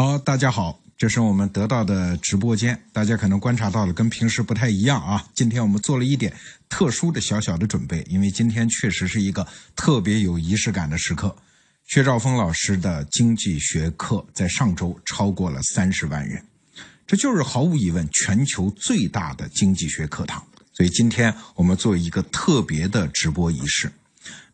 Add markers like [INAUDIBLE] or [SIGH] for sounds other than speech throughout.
好，大家好，这是我们得到的直播间，大家可能观察到了，跟平时不太一样啊。今天我们做了一点特殊的小小的准备，因为今天确实是一个特别有仪式感的时刻。薛兆丰老师的经济学课在上周超过了三十万人，这就是毫无疑问全球最大的经济学课堂。所以今天我们做一个特别的直播仪式。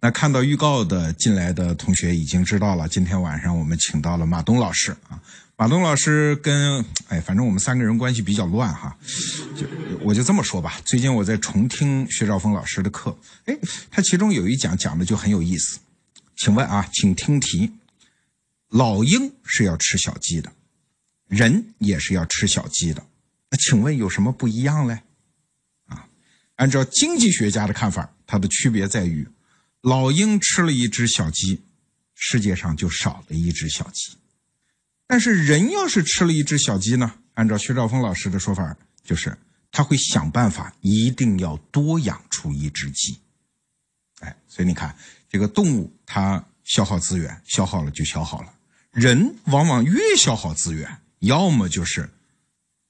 那看到预告的进来的同学已经知道了，今天晚上我们请到了马东老师啊。马东老师跟哎，反正我们三个人关系比较乱哈，就我就这么说吧。最近我在重听薛兆丰老师的课，哎，他其中有一讲讲的就很有意思。请问啊，请听题：老鹰是要吃小鸡的，人也是要吃小鸡的，那请问有什么不一样嘞？啊，按照经济学家的看法，它的区别在于。老鹰吃了一只小鸡，世界上就少了一只小鸡。但是人要是吃了一只小鸡呢？按照薛兆丰老师的说法，就是他会想办法，一定要多养出一只鸡。哎，所以你看，这个动物它消耗资源，消耗了就消耗了。人往往越消耗资源，要么就是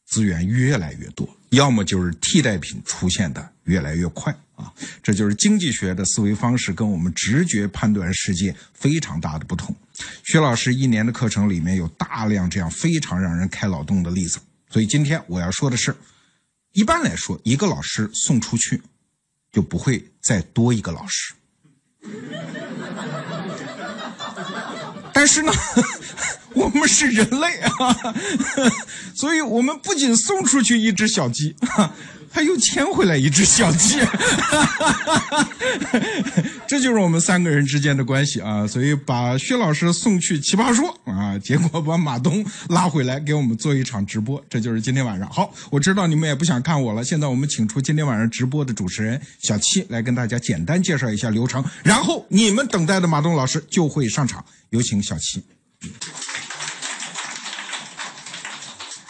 资源越来越多，要么就是替代品出现的越来越快。啊，这就是经济学的思维方式跟我们直觉判断世界非常大的不同。薛老师一年的课程里面有大量这样非常让人开脑洞的例子，所以今天我要说的是，一般来说，一个老师送出去就不会再多一个老师。但是呢，我们是人类，所以我们不仅送出去一只小鸡。他又牵回来一只小鸡，[LAUGHS] 这就是我们三个人之间的关系啊，所以把薛老师送去奇葩说啊，结果把马东拉回来给我们做一场直播，这就是今天晚上。好，我知道你们也不想看我了，现在我们请出今天晚上直播的主持人小七来跟大家简单介绍一下流程，然后你们等待的马东老师就会上场，有请小七。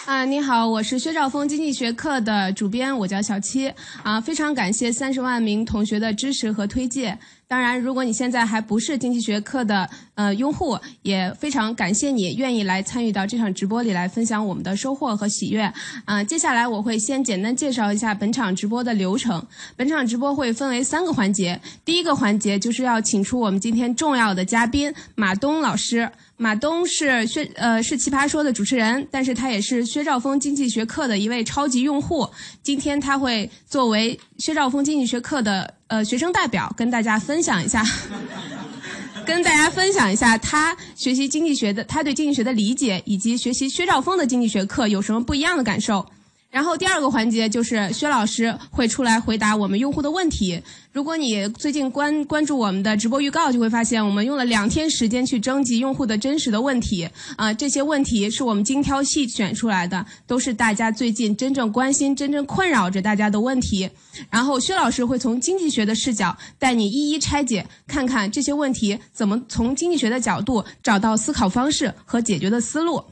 啊，你好，我是薛兆丰经济学课的主编，我叫小七。啊，非常感谢三十万名同学的支持和推荐。当然，如果你现在还不是经济学课的呃用户，也非常感谢你愿意来参与到这场直播里来分享我们的收获和喜悦。啊，接下来我会先简单介绍一下本场直播的流程。本场直播会分为三个环节，第一个环节就是要请出我们今天重要的嘉宾马东老师。马东是薛呃是奇葩说的主持人，但是他也是薛兆丰经济学课的一位超级用户。今天他会作为薛兆丰经济学课的呃学生代表，跟大家分享一下，[LAUGHS] 跟大家分享一下他学习经济学的，他对经济学的理解，以及学习薛兆丰的经济学课有什么不一样的感受。然后第二个环节就是薛老师会出来回答我们用户的问题。如果你最近关关注我们的直播预告，就会发现我们用了两天时间去征集用户的真实的问题啊，这些问题是我们精挑细选出来的，都是大家最近真正关心、真正困扰着大家的问题。然后薛老师会从经济学的视角带你一一拆解，看看这些问题怎么从经济学的角度找到思考方式和解决的思路。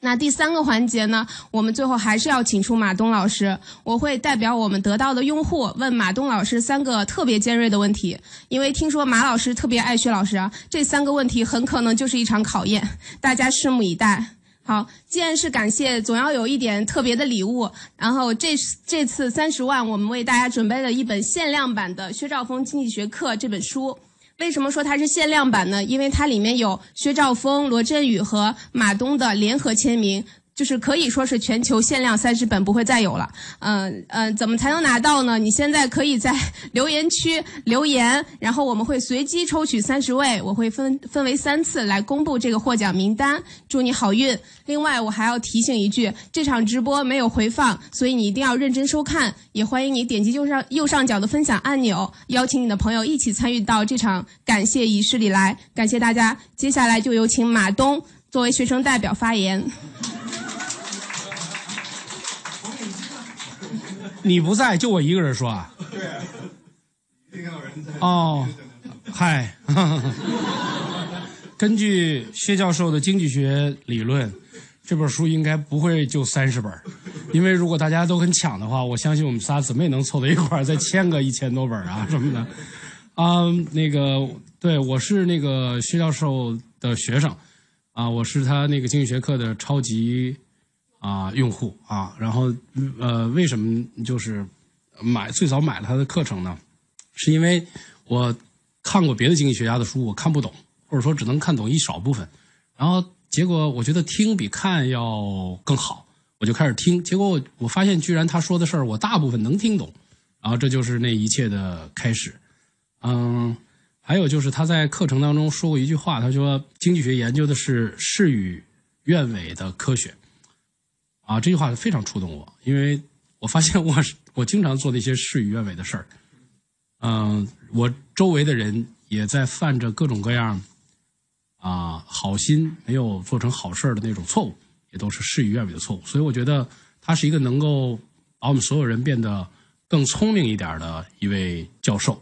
那第三个环节呢，我们最后还是要请出马东老师，我会代表我们得到的用户问马东老师三个特别尖锐的问题，因为听说马老师特别爱薛老师啊，这三个问题很可能就是一场考验，大家拭目以待。好，既然是感谢，总要有一点特别的礼物，然后这这次三十万我们为大家准备了一本限量版的薛兆丰经济学课这本书。为什么说它是限量版呢？因为它里面有薛兆丰、罗振宇和马东的联合签名。就是可以说是全球限量三十本，不会再有了。嗯嗯，怎么才能拿到呢？你现在可以在 [LAUGHS] 留言区留言，然后我们会随机抽取三十位，我会分分为三次来公布这个获奖名单。祝你好运！另外，我还要提醒一句，这场直播没有回放，所以你一定要认真收看。也欢迎你点击右上右上角的分享按钮，邀请你的朋友一起参与到这场感谢仪式里来。感谢大家，接下来就有请马东作为学生代表发言。你不在，就我一个人说啊？对，今天有人在。哦，嗨。[LAUGHS] 根据薛教授的经济学理论，这本书应该不会就三十本，因为如果大家都很抢的话，我相信我们仨怎么也能凑到一块儿，再签个一千多本啊 [LAUGHS] 什么的。啊，那个，对，我是那个薛教授的学生，啊，我是他那个经济学课的超级。啊，用户啊，然后呃，为什么就是买最早买了他的课程呢？是因为我看过别的经济学家的书，我看不懂，或者说只能看懂一少部分。然后结果我觉得听比看要更好，我就开始听。结果我我发现居然他说的事儿我大部分能听懂，然后这就是那一切的开始。嗯，还有就是他在课程当中说过一句话，他说经济学研究的是事与愿违的科学。啊，这句话非常触动我，因为我发现我我经常做那些事与愿违的事儿，嗯，我周围的人也在犯着各种各样，啊，好心没有做成好事的那种错误，也都是事与愿违的错误。所以我觉得他是一个能够把我们所有人变得更聪明一点的一位教授。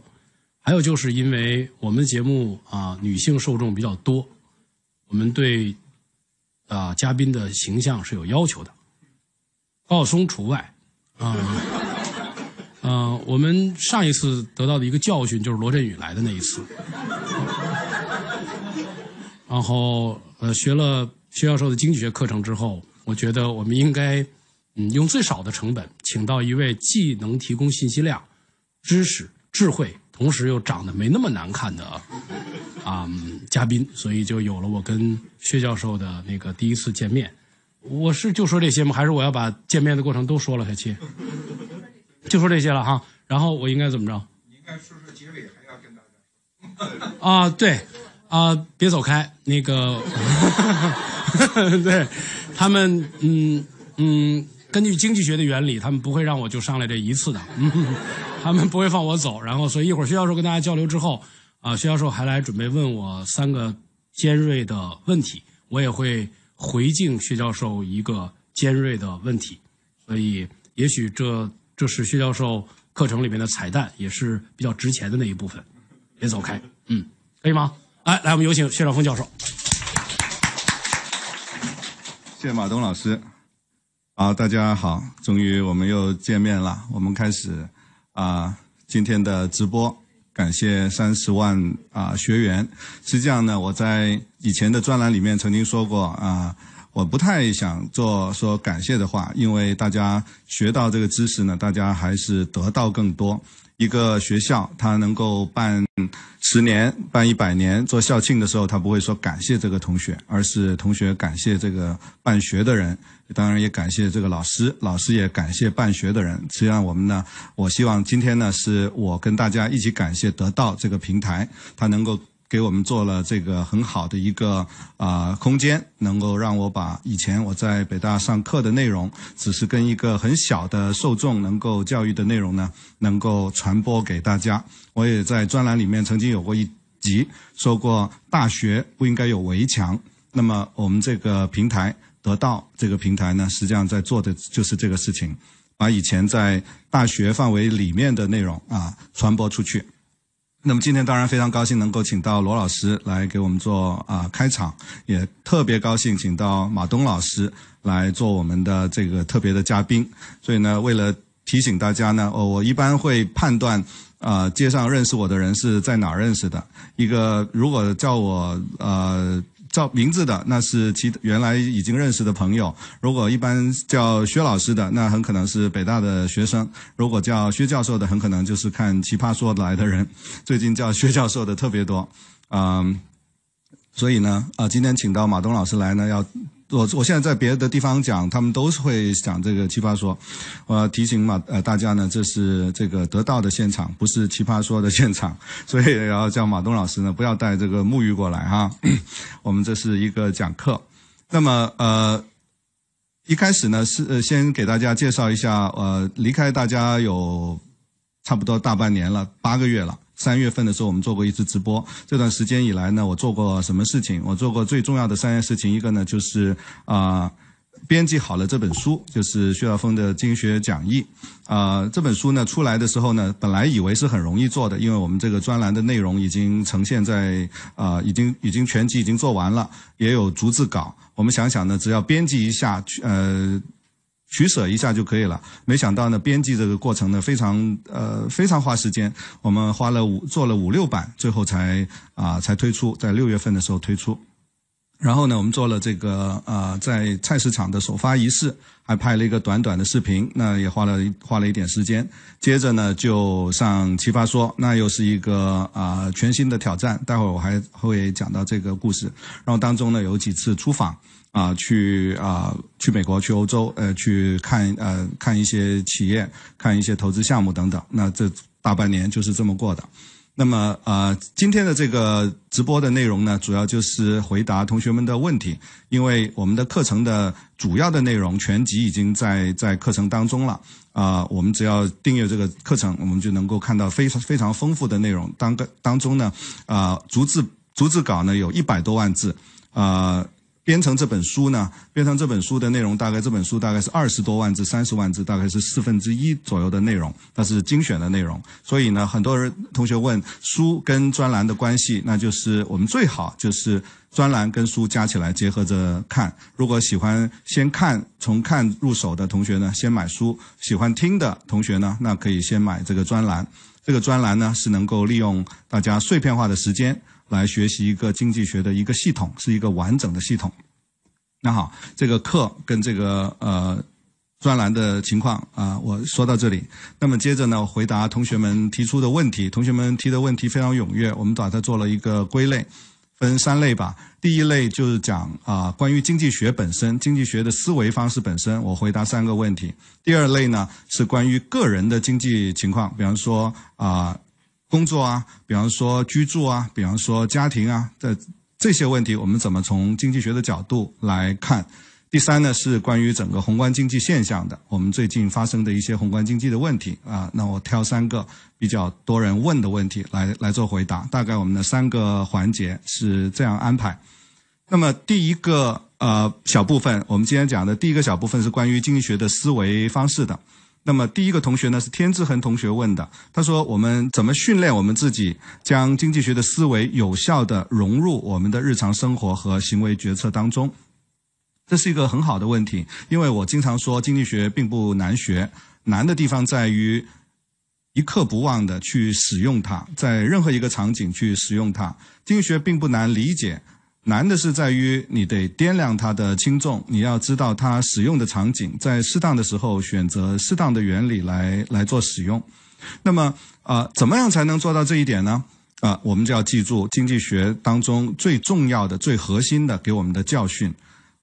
还有就是因为我们的节目啊，女性受众比较多，我们对啊嘉宾的形象是有要求的。奥松除外，[LAUGHS] 啊，啊，我们上一次得到的一个教训就是罗振宇来的那一次，然后呃，学了薛教授的经济学课程之后，我觉得我们应该嗯用最少的成本请到一位既能提供信息量、知识、智慧，同时又长得没那么难看的啊嘉宾，所以就有了我跟薛教授的那个第一次见面。我是就说这些吗？还是我要把见面的过程都说了？小七，就说这些了哈。然后我应该怎么着？你应该说说结尾还要跟大家。[LAUGHS] 啊对，啊别走开，那个，[LAUGHS] 对他们嗯嗯，根据经济学的原理，他们不会让我就上来这一次的，嗯，[LAUGHS] 他们不会放我走。然后所以一会儿薛教授跟大家交流之后，啊薛教授还来准备问我三个尖锐的问题，我也会。回敬薛教授一个尖锐的问题，所以也许这这是薛教授课程里面的彩蛋，也是比较值钱的那一部分。别走开，嗯，可以吗？来，来，我们有请薛兆丰教授。谢谢马东老师。啊，大家好，终于我们又见面了。我们开始啊今天的直播。感谢三十万啊学员。实际上呢，我在。以前的专栏里面曾经说过啊，我不太想做说感谢的话，因为大家学到这个知识呢，大家还是得到更多。一个学校，他能够办十年、办一百年，做校庆的时候，他不会说感谢这个同学，而是同学感谢这个办学的人，当然也感谢这个老师，老师也感谢办学的人。实际上，我们呢，我希望今天呢，是我跟大家一起感谢得到这个平台，它能够。给我们做了这个很好的一个啊空间，能够让我把以前我在北大上课的内容，只是跟一个很小的受众能够教育的内容呢，能够传播给大家。我也在专栏里面曾经有过一集说过，大学不应该有围墙。那么我们这个平台得到这个平台呢，实际上在做的就是这个事情，把以前在大学范围里面的内容啊传播出去。那么今天当然非常高兴能够请到罗老师来给我们做啊开场，也特别高兴请到马东老师来做我们的这个特别的嘉宾。所以呢，为了提醒大家呢，哦，我一般会判断啊，街上认识我的人是在哪儿认识的。一个如果叫我啊。叫名字的那是其原来已经认识的朋友。如果一般叫薛老师的，那很可能是北大的学生；如果叫薛教授的，很可能就是看《奇葩说》来的人。最近叫薛教授的特别多，啊，所以呢，啊，今天请到马东老师来呢，要。我我现在在别的地方讲，他们都是会讲这个奇葩说。我要提醒嘛，呃，大家呢，这是这个得到的现场，不是奇葩说的现场，所以要叫马东老师呢不要带这个沐浴过来哈。我们这是一个讲课。那么呃，一开始呢是先给大家介绍一下，呃，离开大家有差不多大半年了，八个月了。三月份的时候，我们做过一次直播。这段时间以来呢，我做过什么事情？我做过最重要的三件事情，一个呢就是啊，编辑好了这本书，就是薛兆丰的经济学讲义。啊，这本书呢出来的时候呢，本来以为是很容易做的，因为我们这个专栏的内容已经呈现在啊，已经已经全集已经做完了，也有逐字稿。我们想想呢，只要编辑一下，呃。取舍一下就可以了。没想到呢，编辑这个过程呢非常呃非常花时间，我们花了五做了五六版，最后才啊才推出，在六月份的时候推出。然后呢，我们做了这个啊在菜市场的首发仪式，还拍了一个短短的视频，那也花了花了一点时间。接着呢，就上奇葩说，那又是一个啊全新的挑战。待会我还会讲到这个故事，然后当中呢有几次出访。啊，去啊，去美国，去欧洲，呃，去看呃，看一些企业，看一些投资项目等等。那这大半年就是这么过的。那么，呃，今天的这个直播的内容呢，主要就是回答同学们的问题，因为我们的课程的主要的内容全集已经在在课程当中了。啊，我们只要订阅这个课程，我们就能够看到非常非常丰富的内容。当个当中呢，啊，逐字逐字稿呢有一百多万字，啊。编成这本书呢，编成这本书的内容大概这本书大概是二十多万字、三十万字，大概是四分之一左右的内容，它是精选的内容。所以呢，很多人同学问书跟专栏的关系，那就是我们最好就是专栏跟书加起来结合着看。如果喜欢先看从看入手的同学呢，先买书；喜欢听的同学呢，那可以先买这个专栏。这个专栏呢，是能够利用大家碎片化的时间。来学习一个经济学的一个系统，是一个完整的系统。那好，这个课跟这个呃专栏的情况啊，我说到这里。那么接着呢，回答同学们提出的问题。同学们提的问题非常踊跃，我们把它做了一个归类，分三类吧。第一类就是讲啊，关于经济学本身，经济学的思维方式本身，我回答三个问题。第二类呢是关于个人的经济情况，比方说啊。工作啊，比方说居住啊，比方说家庭啊，这这些问题我们怎么从经济学的角度来看？第三呢是关于整个宏观经济现象的，我们最近发生的一些宏观经济的问题啊，那我挑三个比较多人问的问题来来做回答。大概我们的三个环节是这样安排。那么第一个呃小部分，我们今天讲的第一个小部分是关于经济学的思维方式的。那么第一个同学呢是天之恒同学问的，他说我们怎么训练我们自己将经济学的思维有效地融入我们的日常生活和行为决策当中？这是一个很好的问题，因为我经常说经济学并不难学，难的地方在于一刻不忘地去使用它，在任何一个场景去使用它，经济学并不难理解。难的是在于你得掂量它的轻重，你要知道它使用的场景，在适当的时候选择适当的原理来来做使用。那么，啊，怎么样才能做到这一点呢？啊，我们就要记住经济学当中最重要的、最核心的给我们的教训。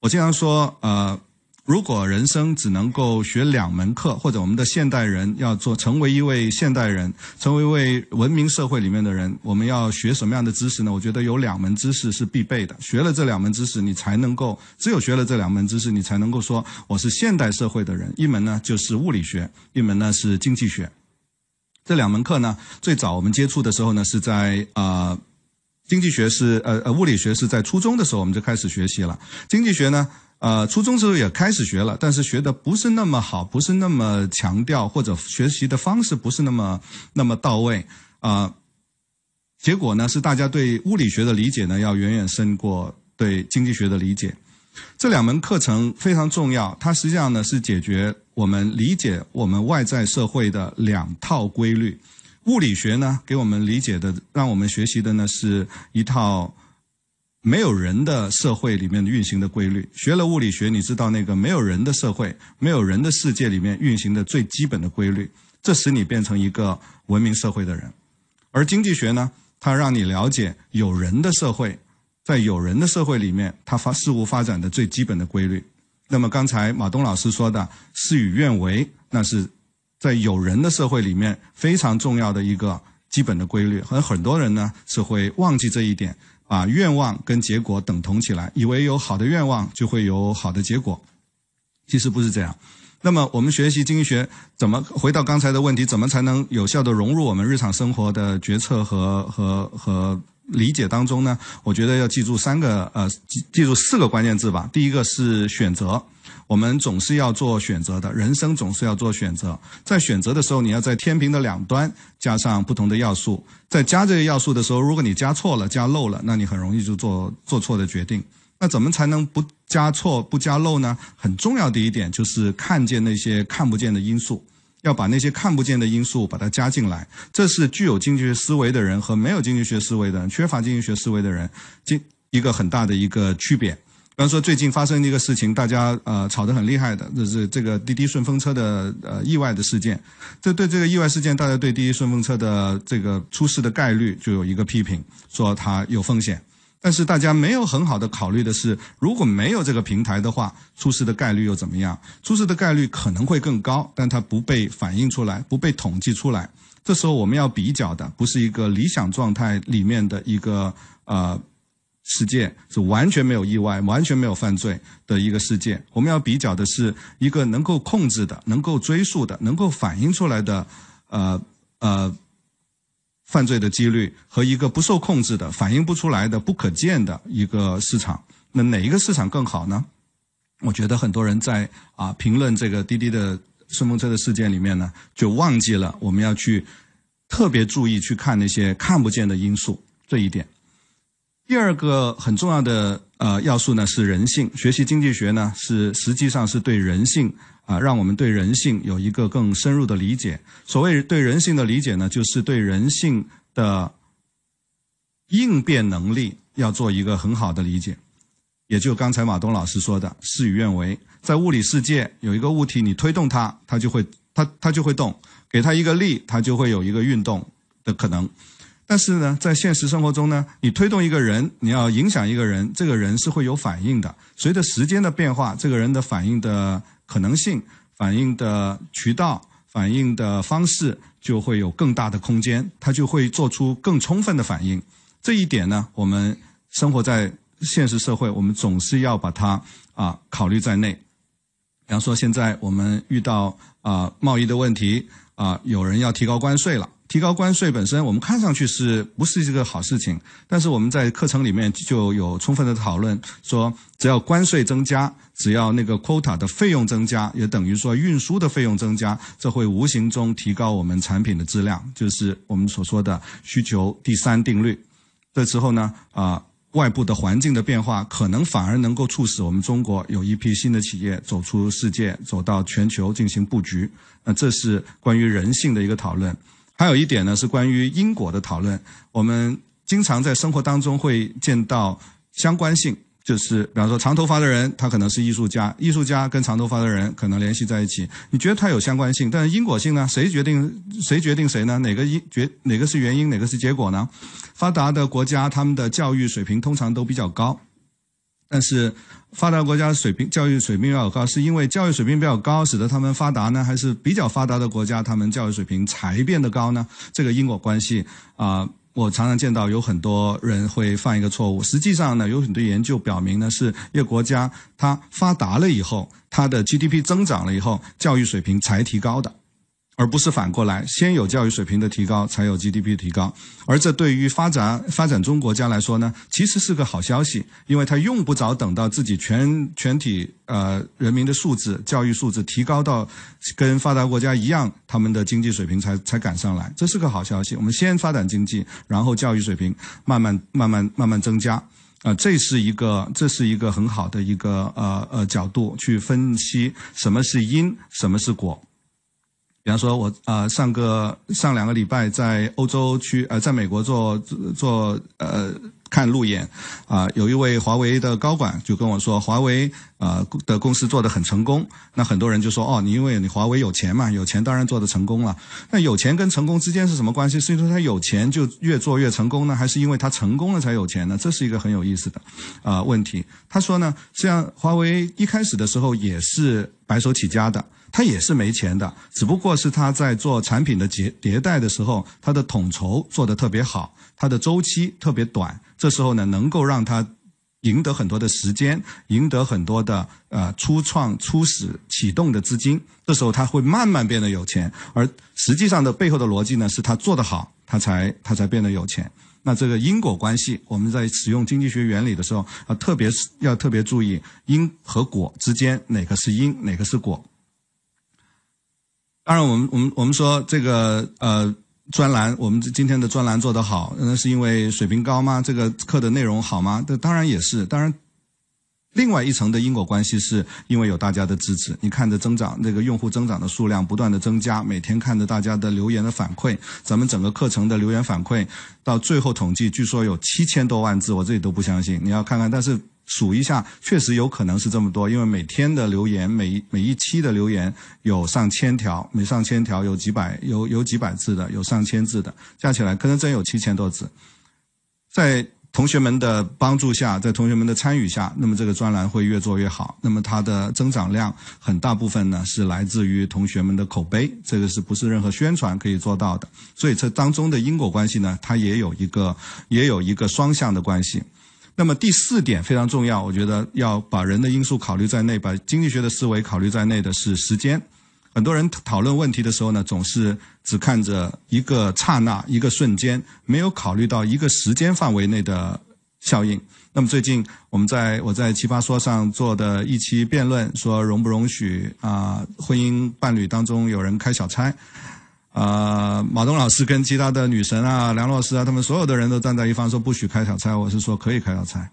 我经常说，啊。如果人生只能够学两门课，或者我们的现代人要做成为一位现代人，成为一位文明社会里面的人，我们要学什么样的知识呢？我觉得有两门知识是必备的，学了这两门知识，你才能够，只有学了这两门知识，你才能够说我是现代社会的人。一门呢就是物理学，一门呢是经济学。这两门课呢，最早我们接触的时候呢，是在啊，经济学是呃呃，物理学是在初中的时候我们就开始学习了，经济学呢。呃，初中时候也开始学了，但是学的不是那么好，不是那么强调，或者学习的方式不是那么那么到位啊。结果呢，是大家对物理学的理解呢要远远胜过对经济学的理解。这两门课程非常重要，它实际上呢是解决我们理解我们外在社会的两套规律。物理学呢给我们理解的，让我们学习的呢是一套。没有人的社会里面运行的规律，学了物理学，你知道那个没有人的社会、没有人的世界里面运行的最基本的规律，这使你变成一个文明社会的人。而经济学呢，它让你了解有人的社会，在有人的社会里面，它发事物发展的最基本的规律。那么刚才马东老师说的事与愿违，那是，在有人的社会里面非常重要的一个基本的规律。很很多人呢是会忘记这一点。把愿望跟结果等同起来，以为有好的愿望就会有好的结果，其实不是这样。那么我们学习经济学，怎么回到刚才的问题？怎么才能有效的融入我们日常生活的决策和和和理解当中呢？我觉得要记住三个呃，记住四个关键字吧。第一个是选择。我们总是要做选择的，人生总是要做选择。在选择的时候，你要在天平的两端加上不同的要素。在加这些要素的时候，如果你加错了、加漏了，那你很容易就做做错的决定。那怎么才能不加错、不加漏呢？很重要的一点就是看见那些看不见的因素，要把那些看不见的因素把它加进来。这是具有经济学思维的人和没有经济学思维的人、缺乏经济学思维的人，经一个很大的一个区别。比方说，最近发生一个事情，大家呃吵得很厉害的，这是这个滴滴顺风车的呃意外的事件。这对这个意外事件，大家对滴滴顺风车的这个出事的概率就有一个批评，说它有风险。但是大家没有很好的考虑的是，如果没有这个平台的话，出事的概率又怎么样？出事的概率可能会更高，但它不被反映出来，不被统计出来。这时候我们要比较的，不是一个理想状态里面的一个呃。事件是完全没有意外、完全没有犯罪的一个事件。我们要比较的是一个能够控制的、能够追溯的、能够反映出来的，呃呃，犯罪的几率和一个不受控制的、反映不出来的、不可见的一个市场。那哪一个市场更好呢？我觉得很多人在啊评论这个滴滴的顺风车的事件里面呢，就忘记了我们要去特别注意去看那些看不见的因素这一点。第二个很重要的呃要素呢是人性。学习经济学呢是实际上是对人性啊，让我们对人性有一个更深入的理解。所谓对人性的理解呢，就是对人性的应变能力要做一个很好的理解。也就刚才马东老师说的，事与愿违。在物理世界有一个物体，你推动它，它就会它它就会动，给它一个力，它就会有一个运动的可能。但是呢，在现实生活中呢，你推动一个人，你要影响一个人，这个人是会有反应的。随着时间的变化，这个人的反应的可能性、反应的渠道、反应的方式，就会有更大的空间，他就会做出更充分的反应。这一点呢，我们生活在现实社会，我们总是要把它啊考虑在内。比方说，现在我们遇到啊贸易的问题啊，有人要提高关税了。提高关税本身，我们看上去是不是一个好事情？但是我们在课程里面就有充分的讨论，说只要关税增加，只要那个 quota 的费用增加，也等于说运输的费用增加，这会无形中提高我们产品的质量，就是我们所说的需求第三定律。这时候呢，啊，外部的环境的变化可能反而能够促使我们中国有一批新的企业走出世界，走到全球进行布局。那这是关于人性的一个讨论。还有一点呢，是关于因果的讨论。我们经常在生活当中会见到相关性，就是比方说长头发的人，他可能是艺术家，艺术家跟长头发的人可能联系在一起，你觉得他有相关性，但是因果性呢？谁决定谁决定谁呢？哪个因决哪个是原因，哪个是结果呢？发达的国家他们的教育水平通常都比较高，但是。发达国家水平教育水平比较高，是因为教育水平比较高使得他们发达呢，还是比较发达的国家他们教育水平才变得高呢？这个因果关系啊，我常常见到有很多人会犯一个错误。实际上呢，有很多研究表明呢，是一个国家它发达了以后，它的 GDP 增长了以后，教育水平才提高的。而不是反过来，先有教育水平的提高，才有 GDP 提高。而这对于发展发展中国家来说呢，其实是个好消息，因为它用不着等到自己全全体呃人民的素质、教育素质提高到跟发达国家一样，他们的经济水平才才赶上来。这是个好消息。我们先发展经济，然后教育水平慢慢慢慢慢慢增加啊，这是一个这是一个很好的一个呃呃角度去分析什么是因，什么是果。比方说，我啊上个上两个礼拜在欧洲去呃，在美国做做呃看路演，啊，有一位华为的高管就跟我说，华为啊的公司做得很成功。那很多人就说，哦，你因为你华为有钱嘛，有钱当然做得成功了。那有钱跟成功之间是什么关系？是说他有钱就越做越成功呢，还是因为他成功了才有钱呢？这是一个很有意思的啊问题。他说呢，像华为一开始的时候也是白手起家的。他也是没钱的，只不过是他在做产品的迭迭代的时候，他的统筹做得特别好，他的周期特别短。这时候呢，能够让他赢得很多的时间，赢得很多的呃初创初始启动的资金。这时候他会慢慢变得有钱，而实际上的背后的逻辑呢，是他做得好，他才他才变得有钱。那这个因果关系，我们在使用经济学原理的时候啊，特别是要特别注意因和果之间哪个是因，哪个是果。当然，我们我们我们说这个呃专栏，我们今天的专栏做得好，那是因为水平高吗？这个课的内容好吗？这当然也是，当然另外一层的因果关系是因为有大家的支持。你看着增长，那个用户增长的数量不断的增加，每天看着大家的留言的反馈，咱们整个课程的留言反馈到最后统计，据说有七千多万字，我自己都不相信，你要看看。但是。数一下，确实有可能是这么多，因为每天的留言，每每一期的留言有上千条，每上千条有几百有有几百字的，有上千字的，加起来可能真有七千多字。在同学们的帮助下，在同学们的参与下，那么这个专栏会越做越好。那么它的增长量很大部分呢是来自于同学们的口碑，这个是不是任何宣传可以做到的？所以这当中的因果关系呢，它也有一个也有一个双向的关系。那么第四点非常重要，我觉得要把人的因素考虑在内，把经济学的思维考虑在内的是时间。很多人讨论问题的时候呢，总是只看着一个刹那、一个瞬间，没有考虑到一个时间范围内的效应。那么最近我们在我在奇葩说上做的一期辩论，说容不容许啊婚姻伴侣当中有人开小差。啊，马东老师跟其他的女神啊，梁老师啊，他们所有的人都站在一方说不许开小差，我是说可以开小差。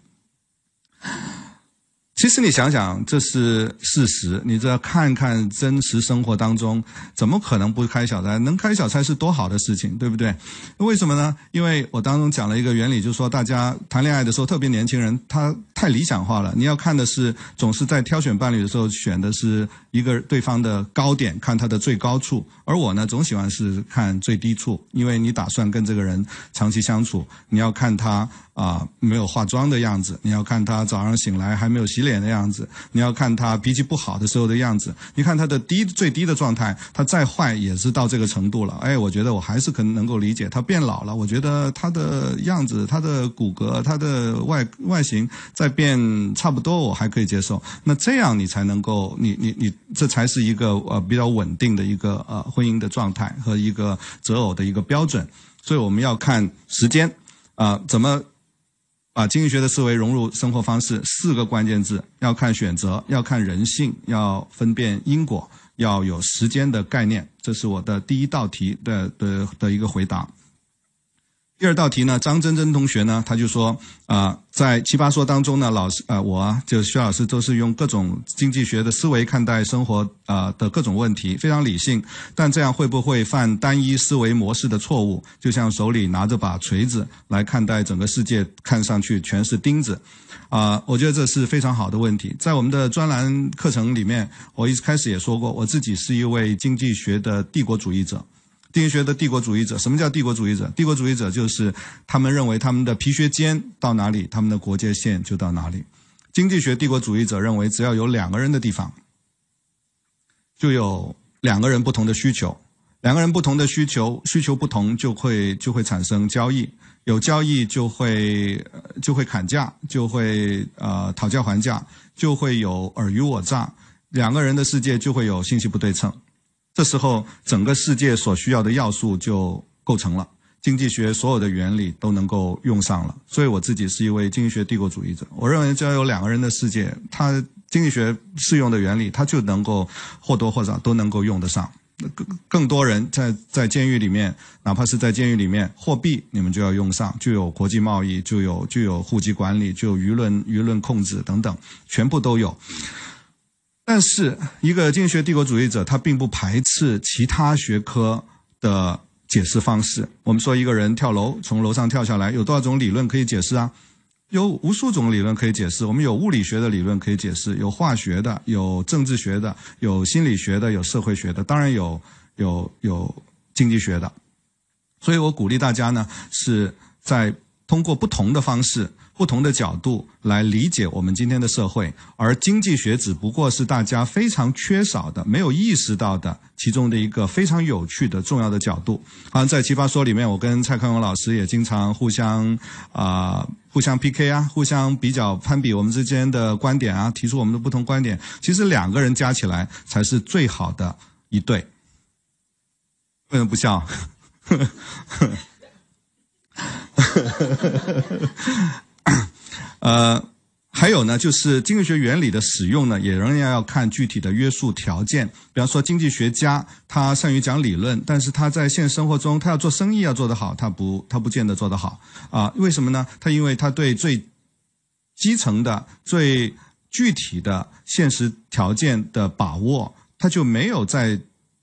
其实你想想，这是事实。你只要看看真实生活当中，怎么可能不开小差？能开小差是多好的事情，对不对？为什么呢？因为我当中讲了一个原理，就是说大家谈恋爱的时候，特别年轻人，他太理想化了。你要看的是，总是在挑选伴侣的时候，选的是。一个对方的高点，看他的最高处；而我呢，总喜欢是看最低处，因为你打算跟这个人长期相处，你要看他啊没有化妆的样子，你要看他早上醒来还没有洗脸的样子，你要看他脾气不好的时候的样子。你看他的低最低的状态，他再坏也是到这个程度了。哎，我觉得我还是可能够理解，他变老了，我觉得他的样子、他的骨骼、他的外外形在变，差不多我还可以接受。那这样你才能够，你你你。这才是一个呃比较稳定的一个呃婚姻的状态和一个择偶的一个标准，所以我们要看时间，啊怎么把经济学的思维融入生活方式？四个关键字：要看选择，要看人性，要分辨因果，要有时间的概念。这是我的第一道题的的的一个回答。第二道题呢，张真真同学呢，他就说啊，在奇葩说当中呢，老师啊，我就薛老师都是用各种经济学的思维看待生活啊的各种问题，非常理性。但这样会不会犯单一思维模式的错误？就像手里拿着把锤子来看待整个世界，看上去全是钉子。啊，我觉得这是非常好的问题。在我们的专栏课程里面，我一开始也说过，我自己是一位经济学的帝国主义者。经济学的帝国主义者，什么叫帝国主义者？帝国主义者就是他们认为他们的皮靴尖到哪里，他们的国界线就到哪里。经济学帝国主义者认为，只要有两个人的地方，就有两个人不同的需求，两个人不同的需求，需求不同就会就会产生交易，有交易就会就会砍价，就会呃讨价还价，就会有尔虞我诈，两个人的世界就会有信息不对称。这时候，整个世界所需要的要素就构成了，经济学所有的原理都能够用上了。所以，我自己是一位经济学帝国主义者。我认为，只要有两个人的世界，它经济学适用的原理，它就能够或多或少都能够用得上。更更多人在在监狱里面，哪怕是在监狱里面，货币你们就要用上，就有国际贸易，就有就有户籍管理，就有舆论舆论控制等等，全部都有。但是，一个经济学帝国主义者，他并不排斥其他学科的解释方式。我们说，一个人跳楼，从楼上跳下来，有多少种理论可以解释啊？有无数种理论可以解释。我们有物理学的理论可以解释，有化学的，有政治学的，有心理学的，有社会学的，当然有有有经济学的。所以我鼓励大家呢，是在通过不同的方式。不同的角度来理解我们今天的社会，而经济学只不过是大家非常缺少的、没有意识到的其中的一个非常有趣的重要的角度。好，像在奇葩说里面，我跟蔡康永老师也经常互相啊、互相 PK 啊、互相比较、攀比我们之间的观点啊，提出我们的不同观点。其实两个人加起来才是最好的一对。为什么不呵呵呵呵呵呵。[COUGHS] 呃，还有呢，就是经济学原理的使用呢，也仍然要看具体的约束条件。比方说，经济学家他善于讲理论，但是他在现实生活中，他要做生意要做得好，他不他不见得做得好啊？为什么呢？他因为他对最基层的、最具体的现实条件的把握，他就没有在。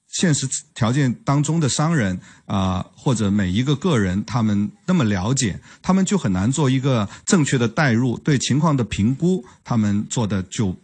现实条件当中的商人啊，或者每一个个人，他们那么了解，他们就很难做一个正确的代入，对情况的评估，他们做的就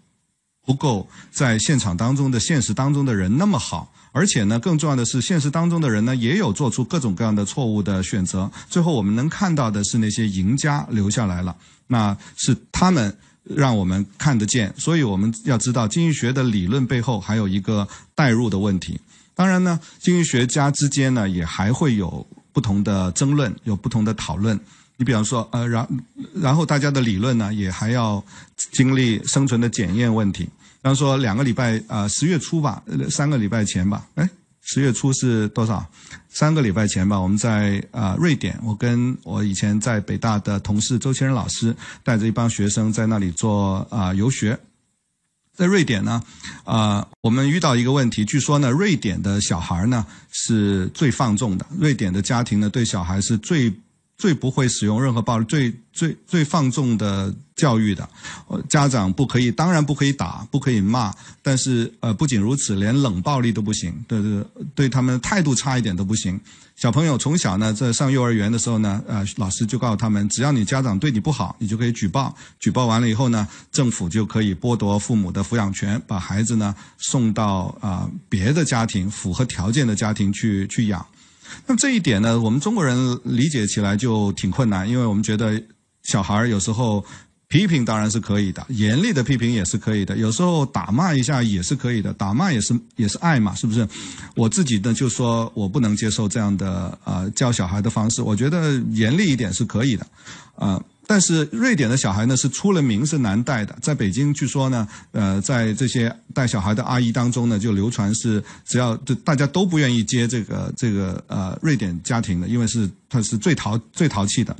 不够在现场当中的现实当中的人那么好。而且呢，更重要的是，现实当中的人呢，也有做出各种各样的错误的选择。最后，我们能看到的是那些赢家留下来了，那是他们让我们看得见。所以，我们要知道经济学的理论背后还有一个代入的问题。当然呢，经济学家之间呢也还会有不同的争论，有不同的讨论。你比方说，呃，然然后大家的理论呢也还要经历生存的检验问题。比方说，两个礼拜啊，十月初吧，三个礼拜前吧，哎，十月初是多少？三个礼拜前吧，我们在啊瑞典，我跟我以前在北大的同事周千仁老师带着一帮学生在那里做啊游学。在瑞典呢，啊，我们遇到一个问题。据说呢，瑞典的小孩呢是最放纵的。瑞典的家庭呢，对小孩是最最不会使用任何暴力、最最最放纵的教育的。家长不可以，当然不可以打，不可以骂。但是，呃，不仅如此，连冷暴力都不行，对对，对他们的态度差一点都不行。小朋友从小呢，在上幼儿园的时候呢，呃，老师就告诉他们，只要你家长对你不好，你就可以举报。举报完了以后呢，政府就可以剥夺父母的抚养权，把孩子呢送到啊别的家庭，符合条件的家庭去去养。那这一点呢，我们中国人理解起来就挺困难，因为我们觉得小孩儿有时候。批评当然是可以的，严厉的批评也是可以的，有时候打骂一下也是可以的，打骂也是也是爱嘛，是不是？我自己呢，就说我不能接受这样的呃教小孩的方式，我觉得严厉一点是可以的，啊，但是瑞典的小孩呢是出了名是难带的，在北京据说呢，呃，在这些带小孩的阿姨当中呢，就流传是只要大家都不愿意接这个这个呃瑞典家庭的，因为是他是最淘最淘气的。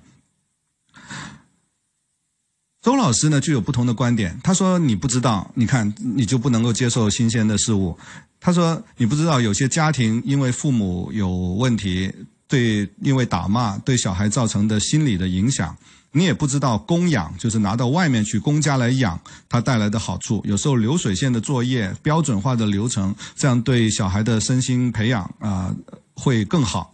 周老师呢，就有不同的观点。他说：“你不知道，你看你就不能够接受新鲜的事物。”他说：“你不知道，有些家庭因为父母有问题，对，因为打骂对小孩造成的心理的影响，你也不知道。供养就是拿到外面去公家来养，它带来的好处。有时候流水线的作业、标准化的流程，这样对小孩的身心培养啊，会更好。”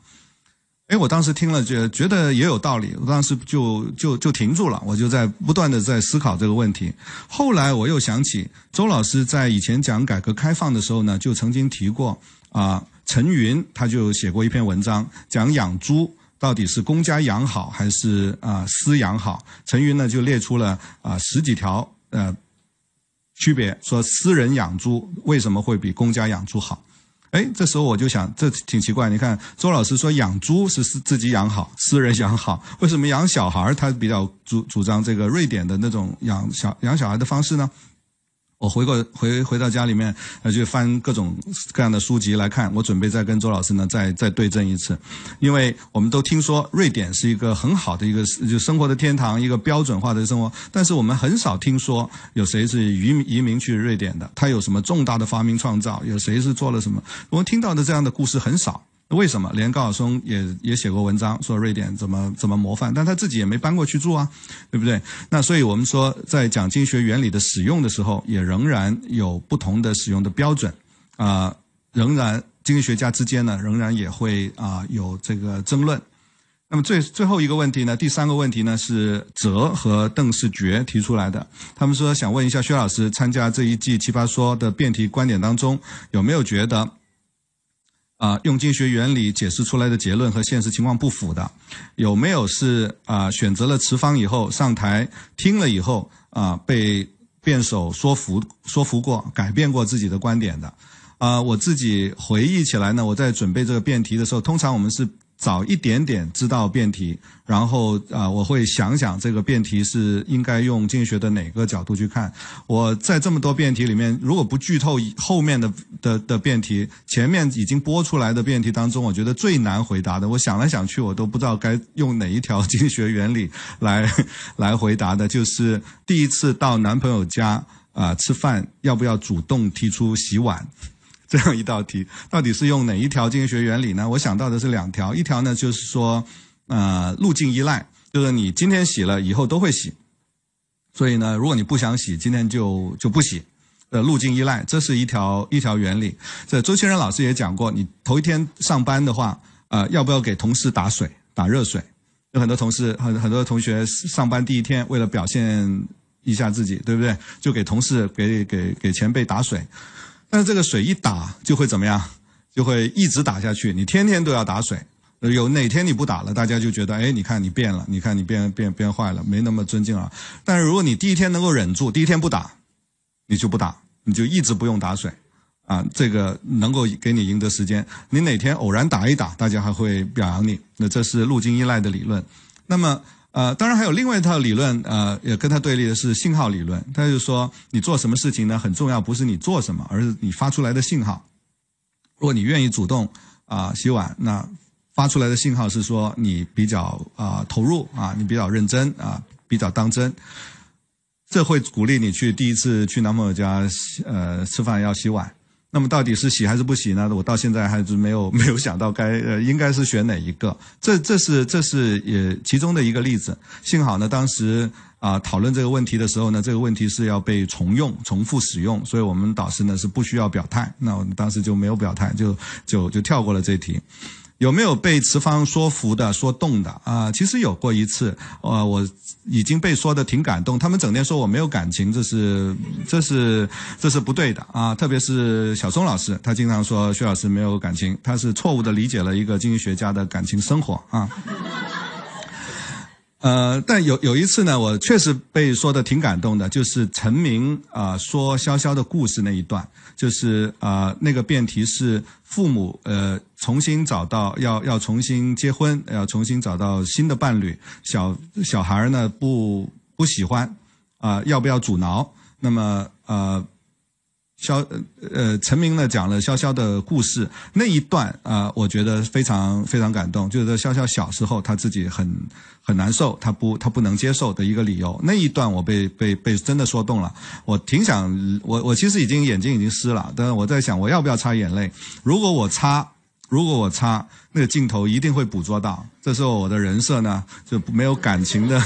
哎，我当时听了觉觉得也有道理，我当时就就就停住了，我就在不断的在思考这个问题。后来我又想起周老师在以前讲改革开放的时候呢，就曾经提过啊，陈云他就写过一篇文章，讲养猪到底是公家养好还是啊私养好。陈云呢就列出了啊十几条呃区别，说私人养猪为什么会比公家养猪好？哎，这时候我就想，这挺奇怪。你看，周老师说养猪是自己养好，私人养好，为什么养小孩他比较主主张这个瑞典的那种养小养小孩的方式呢？我回过回回到家里面，呃，就翻各种各样的书籍来看。我准备再跟周老师呢，再再对证一次，因为我们都听说瑞典是一个很好的一个就生活的天堂，一个标准化的生活。但是我们很少听说有谁是移移民去瑞典的，他有什么重大的发明创造？有谁是做了什么？我们听到的这样的故事很少。为什么连高晓松也也写过文章说瑞典怎么怎么模范，但他自己也没搬过去住啊，对不对？那所以我们说，在讲经济学原理的使用的时候，也仍然有不同的使用的标准，啊，仍然经济学家之间呢，仍然也会啊有这个争论。那么最最后一个问题呢，第三个问题呢是哲和邓世觉提出来的，他们说想问一下薛老师，参加这一季奇葩说的辩题观点当中，有没有觉得？啊，用经济学原理解释出来的结论和现实情况不符的，有没有是啊？选择了持方以后上台听了以后啊，被辩手说服说服过，改变过自己的观点的？啊，我自己回忆起来呢，我在准备这个辩题的时候，通常我们是。早一点点知道辩题，然后啊，我会想想这个辩题是应该用经济学的哪个角度去看。我在这么多辩题里面，如果不剧透后面的的的辩题，前面已经播出来的辩题当中，我觉得最难回答的，我想来想去，我都不知道该用哪一条经济学原理来 [LAUGHS] 来回答的，就是第一次到男朋友家啊吃饭，要不要主动提出洗碗？[LAUGHS] 这样一道题，到底是用哪一条经济学原理呢？我想到的是两条，一条呢就是说，呃，路径依赖，就是你今天洗了，以后都会洗，所以呢，如果你不想洗，今天就就不洗。呃，路径依赖，这是一条一条原理。这周先生老师也讲过，你头一天上班的话，呃，要不要给同事打水、打热水？有很多同事、很很多同学上班第一天，为了表现一下自己，对不对？就给同事、给给给前辈打水。但是这个水一打就会怎么样？就会一直打下去。你天天都要打水，有哪天你不打了，大家就觉得哎，你看你变了，你看你变变变坏了，没那么尊敬了。但是如果你第一天能够忍住，第一天不打，你就不打，你就一直不用打水，啊，这个能够给你赢得时间。你哪天偶然打一打，大家还会表扬你。那这是路径依赖的理论。那么。呃，当然还有另外一套理论，呃，也跟它对立的是信号理论。它就说，你做什么事情呢？很重要不是你做什么，而是你发出来的信号。如果你愿意主动啊洗碗，那发出来的信号是说你比较啊投入啊，你比较认真啊，比较当真，这会鼓励你去第一次去男朋友家呃吃饭要洗碗。那么到底是洗还是不洗呢？我到现在还是没有 [LAUGHS] 没有想到该呃应该是选哪一个。这这是这是也其中的一个例子。幸好呢，当时啊讨论这个问题的时候呢，这个问题是要被重用、重复使用，所以我们导师呢是不需要表态。那我们当时就没有表态，就就就跳过了这题。有没有被慈方说服的、说动的啊？其实有过一次，呃，我已经被说的挺感动。他们整天说我没有感情，这是、这是、这是不对的啊！特别是小松老师，他经常说薛老师没有感情，他是错误的理解了一个经济学家的感情生活啊。呃，但有有一次呢，我确实被说的挺感动的，就是陈明啊说潇潇的故事那一段，就是啊那个辩题是父母呃重新找到要要重新结婚要重新找到新的伴侣，小小孩呢不不喜欢啊要不要阻挠？那么啊，肖呃陈明呢讲了潇潇的故事那一段啊，我觉得非常非常感动，就是潇潇小时候他自己很。很难受，他不，他不能接受的一个理由。那一段我被被被真的说动了，我挺想，我我其实已经眼睛已经湿了，但是我在想我要不要擦眼泪。如果我擦，如果我擦，那个镜头一定会捕捉到。这时候我的人设呢就没有感情的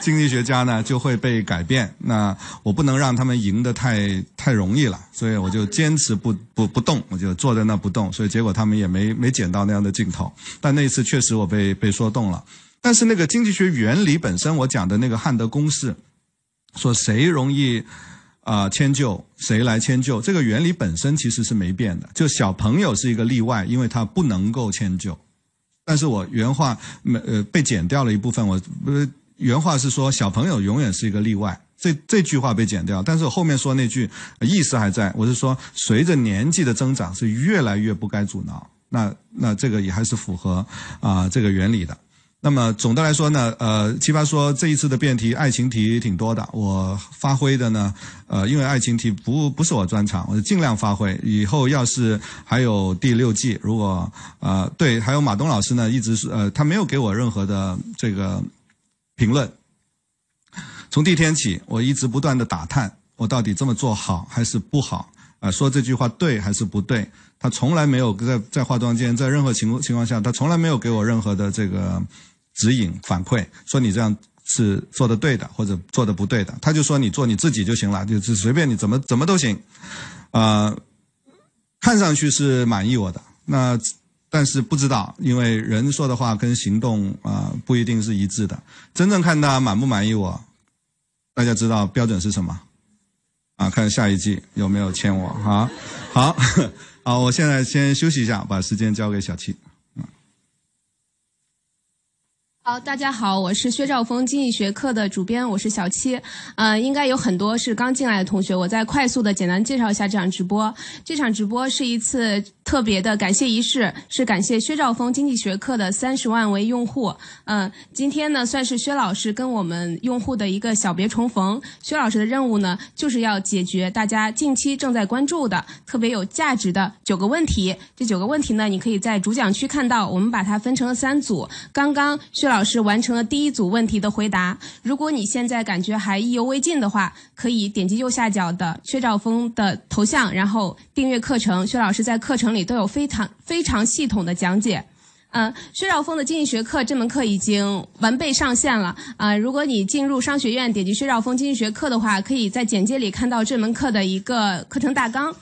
经济学家呢就会被改变。那我不能让他们赢得太太容易了，所以我就坚持不不不动，我就坐在那不动。所以结果他们也没没捡到那样的镜头。但那次确实我被被说动了。但是那个经济学原理本身，我讲的那个汉德公式，说谁容易啊迁就，谁来迁就？这个原理本身其实是没变的。就小朋友是一个例外，因为他不能够迁就。但是我原话没呃被剪掉了一部分。我原话是说小朋友永远是一个例外。这这句话被剪掉，但是我后面说那句意思还在。我是说，随着年纪的增长，是越来越不该阻挠。那那这个也还是符合啊这个原理的。那么总的来说呢，呃，奇葩说这一次的辩题爱情题挺多的，我发挥的呢，呃，因为爱情题不不是我专长，我尽量发挥。以后要是还有第六季，如果呃对，还有马东老师呢，一直是呃，他没有给我任何的这个评论。从第一天起，我一直不断的打探，我到底这么做好还是不好？啊，说这句话对还是不对？他从来没有在在化妆间，在任何情情况下，他从来没有给我任何的这个。指引反馈说你这样是做的对的，或者做的不对的，他就说你做你自己就行了，就是随便你怎么怎么都行。啊，看上去是满意我的，那但是不知道，因为人说的话跟行动啊不一定是一致的。真正看他满不满意我，大家知道标准是什么？啊，看下一季有没有签我。好好 [LAUGHS] 好，我现在先休息一下，把时间交给小七。好，大家好，我是薛兆峰经济学课的主编，我是小七，呃，应该有很多是刚进来的同学，我再快速的简单介绍一下这场直播，这场直播是一次。特别的感谢仪式是感谢薛兆峰经济学课的三十万位用户。嗯，今天呢算是薛老师跟我们用户的一个小别重逢。薛老师的任务呢就是要解决大家近期正在关注的特别有价值的九个问题。这九个问题呢，你可以在主讲区看到，我们把它分成了三组。刚刚薛老师完成了第一组问题的回答。如果你现在感觉还意犹未尽的话，可以点击右下角的薛兆峰的头像，然后订阅课程。薛老师在课程里。都有非常非常系统的讲解，嗯，薛兆峰的经济学课这门课已经完备上线了啊！如果你进入商学院点击薛兆峰经济学课的话，可以在简介里看到这门课的一个课程大纲，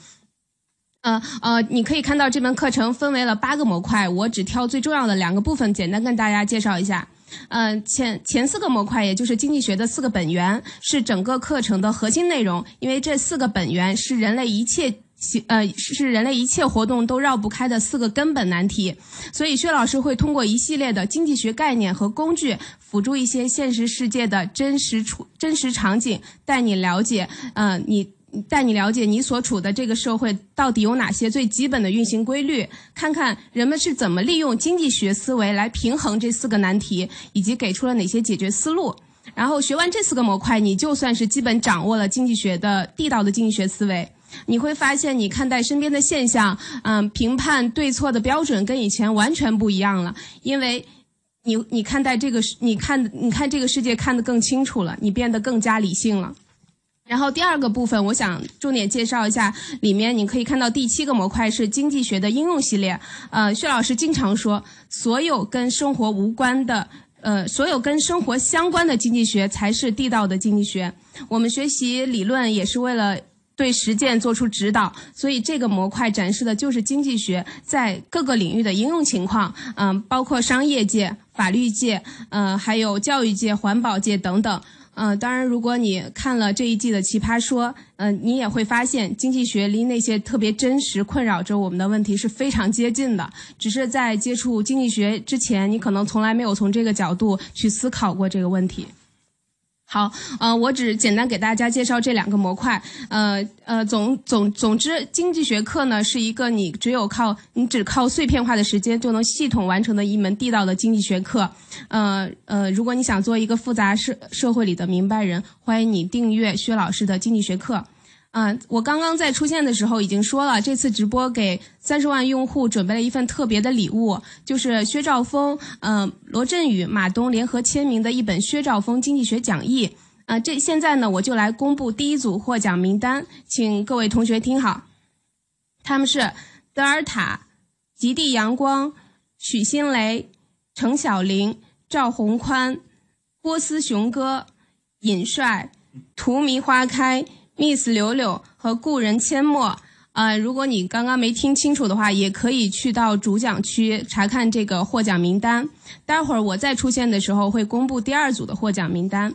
呃呃，你可以看到这门课程分为了八个模块，我只挑最重要的两个部分简单跟大家介绍一下。嗯，前前四个模块也就是经济学的四个本源是整个课程的核心内容，因为这四个本源是人类一切。是呃，是人类一切活动都绕不开的四个根本难题，所以薛老师会通过一系列的经济学概念和工具辅助一些现实世界的真实处真实场景，带你了解，呃，你带你了解你所处的这个社会到底有哪些最基本的运行规律，看看人们是怎么利用经济学思维来平衡这四个难题，以及给出了哪些解决思路。然后学完这四个模块，你就算是基本掌握了经济学的地道的经济学思维。你会发现，你看待身边的现象，嗯，评判对错的标准跟以前完全不一样了。因为，你你看待这个，你看你看这个世界看得更清楚了，你变得更加理性了。然后第二个部分，我想重点介绍一下里面，你可以看到第七个模块是经济学的应用系列。呃，薛老师经常说，所有跟生活无关的，呃，所有跟生活相关的经济学才是地道的经济学。我们学习理论也是为了。对实践做出指导，所以这个模块展示的就是经济学在各个领域的应用情况，嗯，包括商业界、法律界，呃，还有教育界、环保界等等，嗯，当然，如果你看了这一季的《奇葩说》，嗯，你也会发现经济学离那些特别真实困扰着我们的问题是非常接近的，只是在接触经济学之前，你可能从来没有从这个角度去思考过这个问题。好，呃，我只简单给大家介绍这两个模块，呃呃，总总总之，经济学课呢是一个你只有靠你只靠碎片化的时间就能系统完成的一门地道的经济学课，呃呃，如果你想做一个复杂社社会里的明白人，欢迎你订阅薛老师的经济学课。嗯，我刚刚在出现的时候已经说了，这次直播给三十万用户准备了一份特别的礼物，就是薛兆丰、嗯，罗振宇、马东联合签名的一本薛兆丰经济学讲义。啊，这现在呢，我就来公布第一组获奖名单，请各位同学听好，他们是德尔塔、极地阳光、许新雷、程晓玲、赵宏宽、波斯雄哥、尹帅、荼蘼花开。miss 柳柳和故人阡陌，呃，如果你刚刚没听清楚的话，也可以去到主讲区查看这个获奖名单。待会儿我再出现的时候会公布第二组的获奖名单。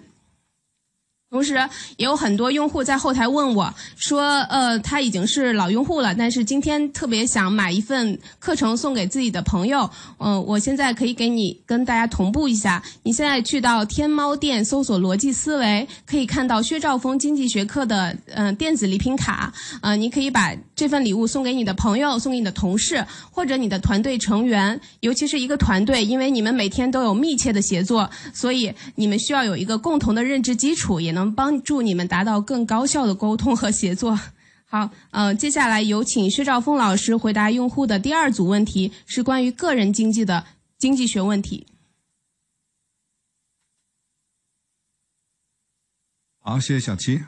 同时，也有很多用户在后台问我，说，呃，他已经是老用户了，但是今天特别想买一份课程送给自己的朋友。嗯，我现在可以给你跟大家同步一下，你现在去到天猫店搜索“逻辑思维”，可以看到薛兆丰经济学课的嗯电子礼品卡。啊，你可以把这份礼物送给你的朋友，送给你的同事，或者你的团队成员。尤其是一个团队，因为你们每天都有密切的协作，所以你们需要有一个共同的认知基础，也能。能帮助你们达到更高效的沟通和协作。好，呃，接下来有请薛兆丰老师回答用户的第二组问题，是关于个人经济的经济学问题。好，谢谢小七。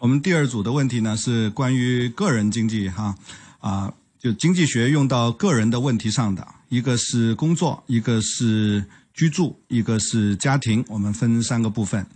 我们第二组的问题呢，是关于个人经济，哈，啊，就经济学用到个人的问题上的，一个是工作，一个是居住，一个是家庭，我们分三个部分。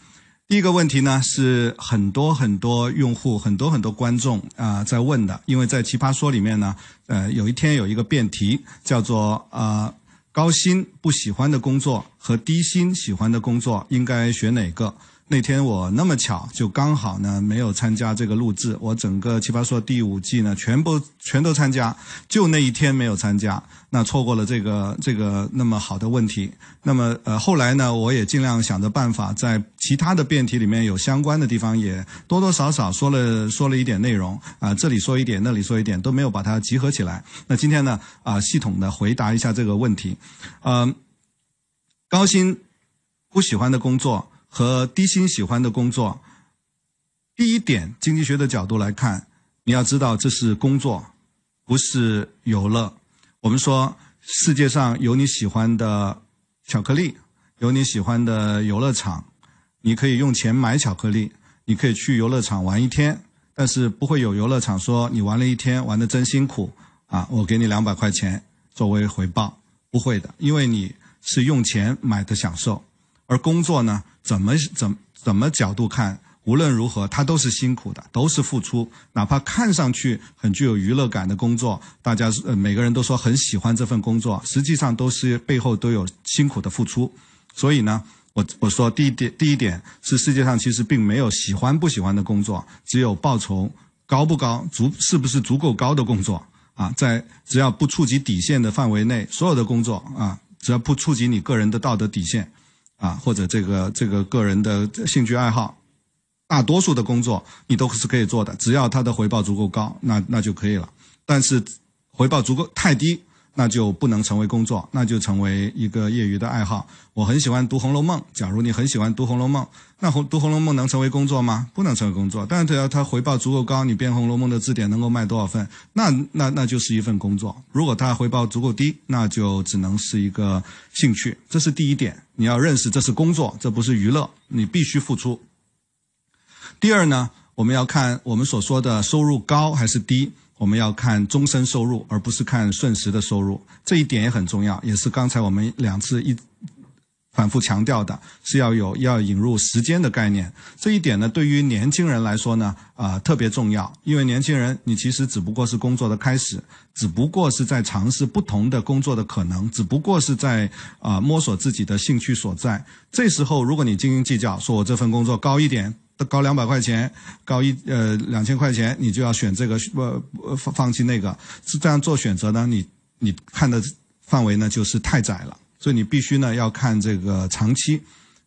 第一个问题呢，是很多很多用户、很多很多观众啊在问的，因为在《奇葩说》里面呢，呃，有一天有一个辩题叫做啊，高薪不喜欢的工作和低薪喜欢的工作，应该选哪个？那天我那么巧，就刚好呢没有参加这个录制。我整个奇葩说第五季呢，全部全都参加，就那一天没有参加，那错过了这个这个那么好的问题。那么呃，后来呢，我也尽量想着办法，在其他的辩题里面有相关的地方，也多多少少说了说了一点内容啊，这里说一点，那里说一点，都没有把它集合起来。那今天呢啊，系统的回答一下这个问题，嗯，高薪不喜欢的工作。和低薪喜欢的工作，第一点，经济学的角度来看，你要知道这是工作，不是游乐。我们说世界上有你喜欢的巧克力，有你喜欢的游乐场，你可以用钱买巧克力，你可以去游乐场玩一天，但是不会有游乐场说你玩了一天玩的真辛苦啊，我给你两百块钱作为回报，不会的，因为你是用钱买的享受。而工作呢，怎么怎怎么角度看，无论如何，它都是辛苦的，都是付出。哪怕看上去很具有娱乐感的工作，大家呃每个人都说很喜欢这份工作，实际上都是背后都有辛苦的付出。所以呢，我我说第一点，第一点是世界上其实并没有喜欢不喜欢的工作，只有报酬高不高、足是不是足够高的工作啊。在只要不触及底线的范围内，所有的工作啊，只要不触及你个人的道德底线。啊，或者这个这个个人的兴趣爱好，大多数的工作你都是可以做的，只要它的回报足够高，那那就可以了。但是回报足够太低。那就不能成为工作，那就成为一个业余的爱好。我很喜欢读《红楼梦》，假如你很喜欢读《红楼梦》，那红读《红楼梦》能成为工作吗？不能成为工作。但是只要它回报足够高，你编《红楼梦》的字典能够卖多少份，那 [LAUGHS] 那那就是一份工作。如果它回报足够低，那就只能是一个兴趣。这是第一点，你要认识这是工作，这不是娱乐，你必须付出。第二呢，我们要看我们所说的收入高还是低。我们要看终身收入，而不是看瞬时的收入，这一点也很重要，也是刚才我们两次一反复强调的，是要有要引入时间的概念。这一点呢，对于年轻人来说呢，啊特别重要，因为年轻人你其实只不过是工作的开始，只不过是在尝试不同的工作的可能，只不过是在啊摸索自己的兴趣所在。这时候如果你斤斤计较，说我这份工作高一点。高两百块钱，高一呃两千块钱，你就要选这个呃，放弃那个，是这样做选择呢？你你看的范围呢就是太窄了，所以你必须呢要看这个长期，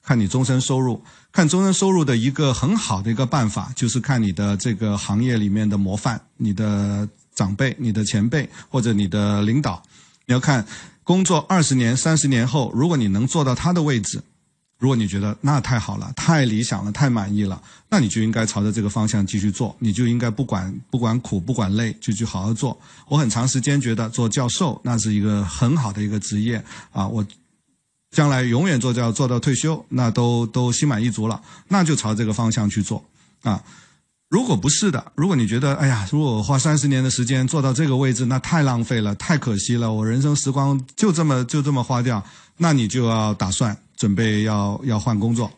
看你终身收入。看终身收入的一个很好的一个办法，就是看你的这个行业里面的模范，你的长辈、你的前辈或者你的领导。你要看工作二十年、三十年后，如果你能做到他的位置。如果你觉得那太好了，太理想了，太满意了，那你就应该朝着这个方向继续做，你就应该不管不管苦不管累，就去好好做。我很长时间觉得做教授那是一个很好的一个职业啊，我将来永远做教做到退休，那都都心满意足了，那就朝这个方向去做啊。如果不是的，如果你觉得哎呀，如果我花三十年的时间做到这个位置，那太浪费了，太可惜了，我人生时光就这么就这么花掉，那你就要打算。准备要要换工作，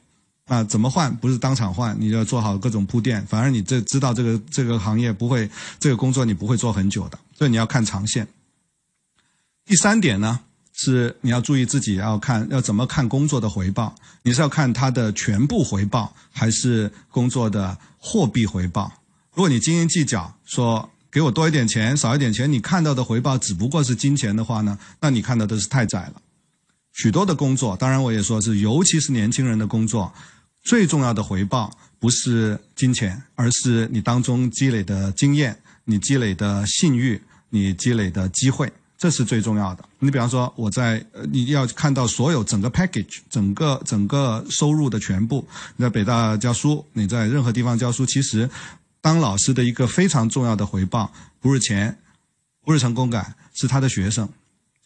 啊，怎么换？不是当场换，你要做好各种铺垫。反而你这知道这个这个行业不会，这个工作你不会做很久的，所以你要看长线。第三点呢，是你要注意自己要看要怎么看工作的回报，你是要看它的全部回报，还是工作的货币回报？如果你斤斤计较，说给我多一点钱，少一点钱，你看到的回报只不过是金钱的话呢，那你看到的是太窄了。许多的工作，当然我也说是，尤其是年轻人的工作，最重要的回报不是金钱，而是你当中积累的经验、你积累的信誉、你积累的机会，这是最重要的。你比方说，我在呃，你要看到所有整个 package、整个整个收入的全部。你在北大教书，你在任何地方教书，其实当老师的一个非常重要的回报不是钱，不是成功感，是他的学生。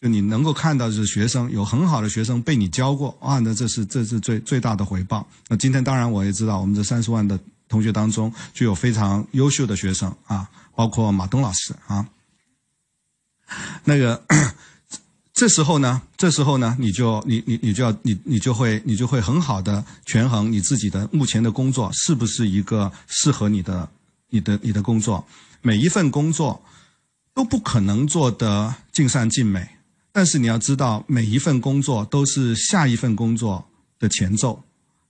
就你能够看到，的是学生有很好的学生被你教过啊，那这是这是最最大的回报。那今天当然我也知道，我们这三十万的同学当中就有非常优秀的学生啊，包括马东老师啊。那个 [CLEARS THROAT] 这时候呢，这时候呢，你就你你你就要你你就会你就会很好的权衡你自己的目前的工作是不是一个适合你的你的你的工作。每一份工作都不可能做得尽善尽美。但是你要知道，每一份工作都是下一份工作的前奏。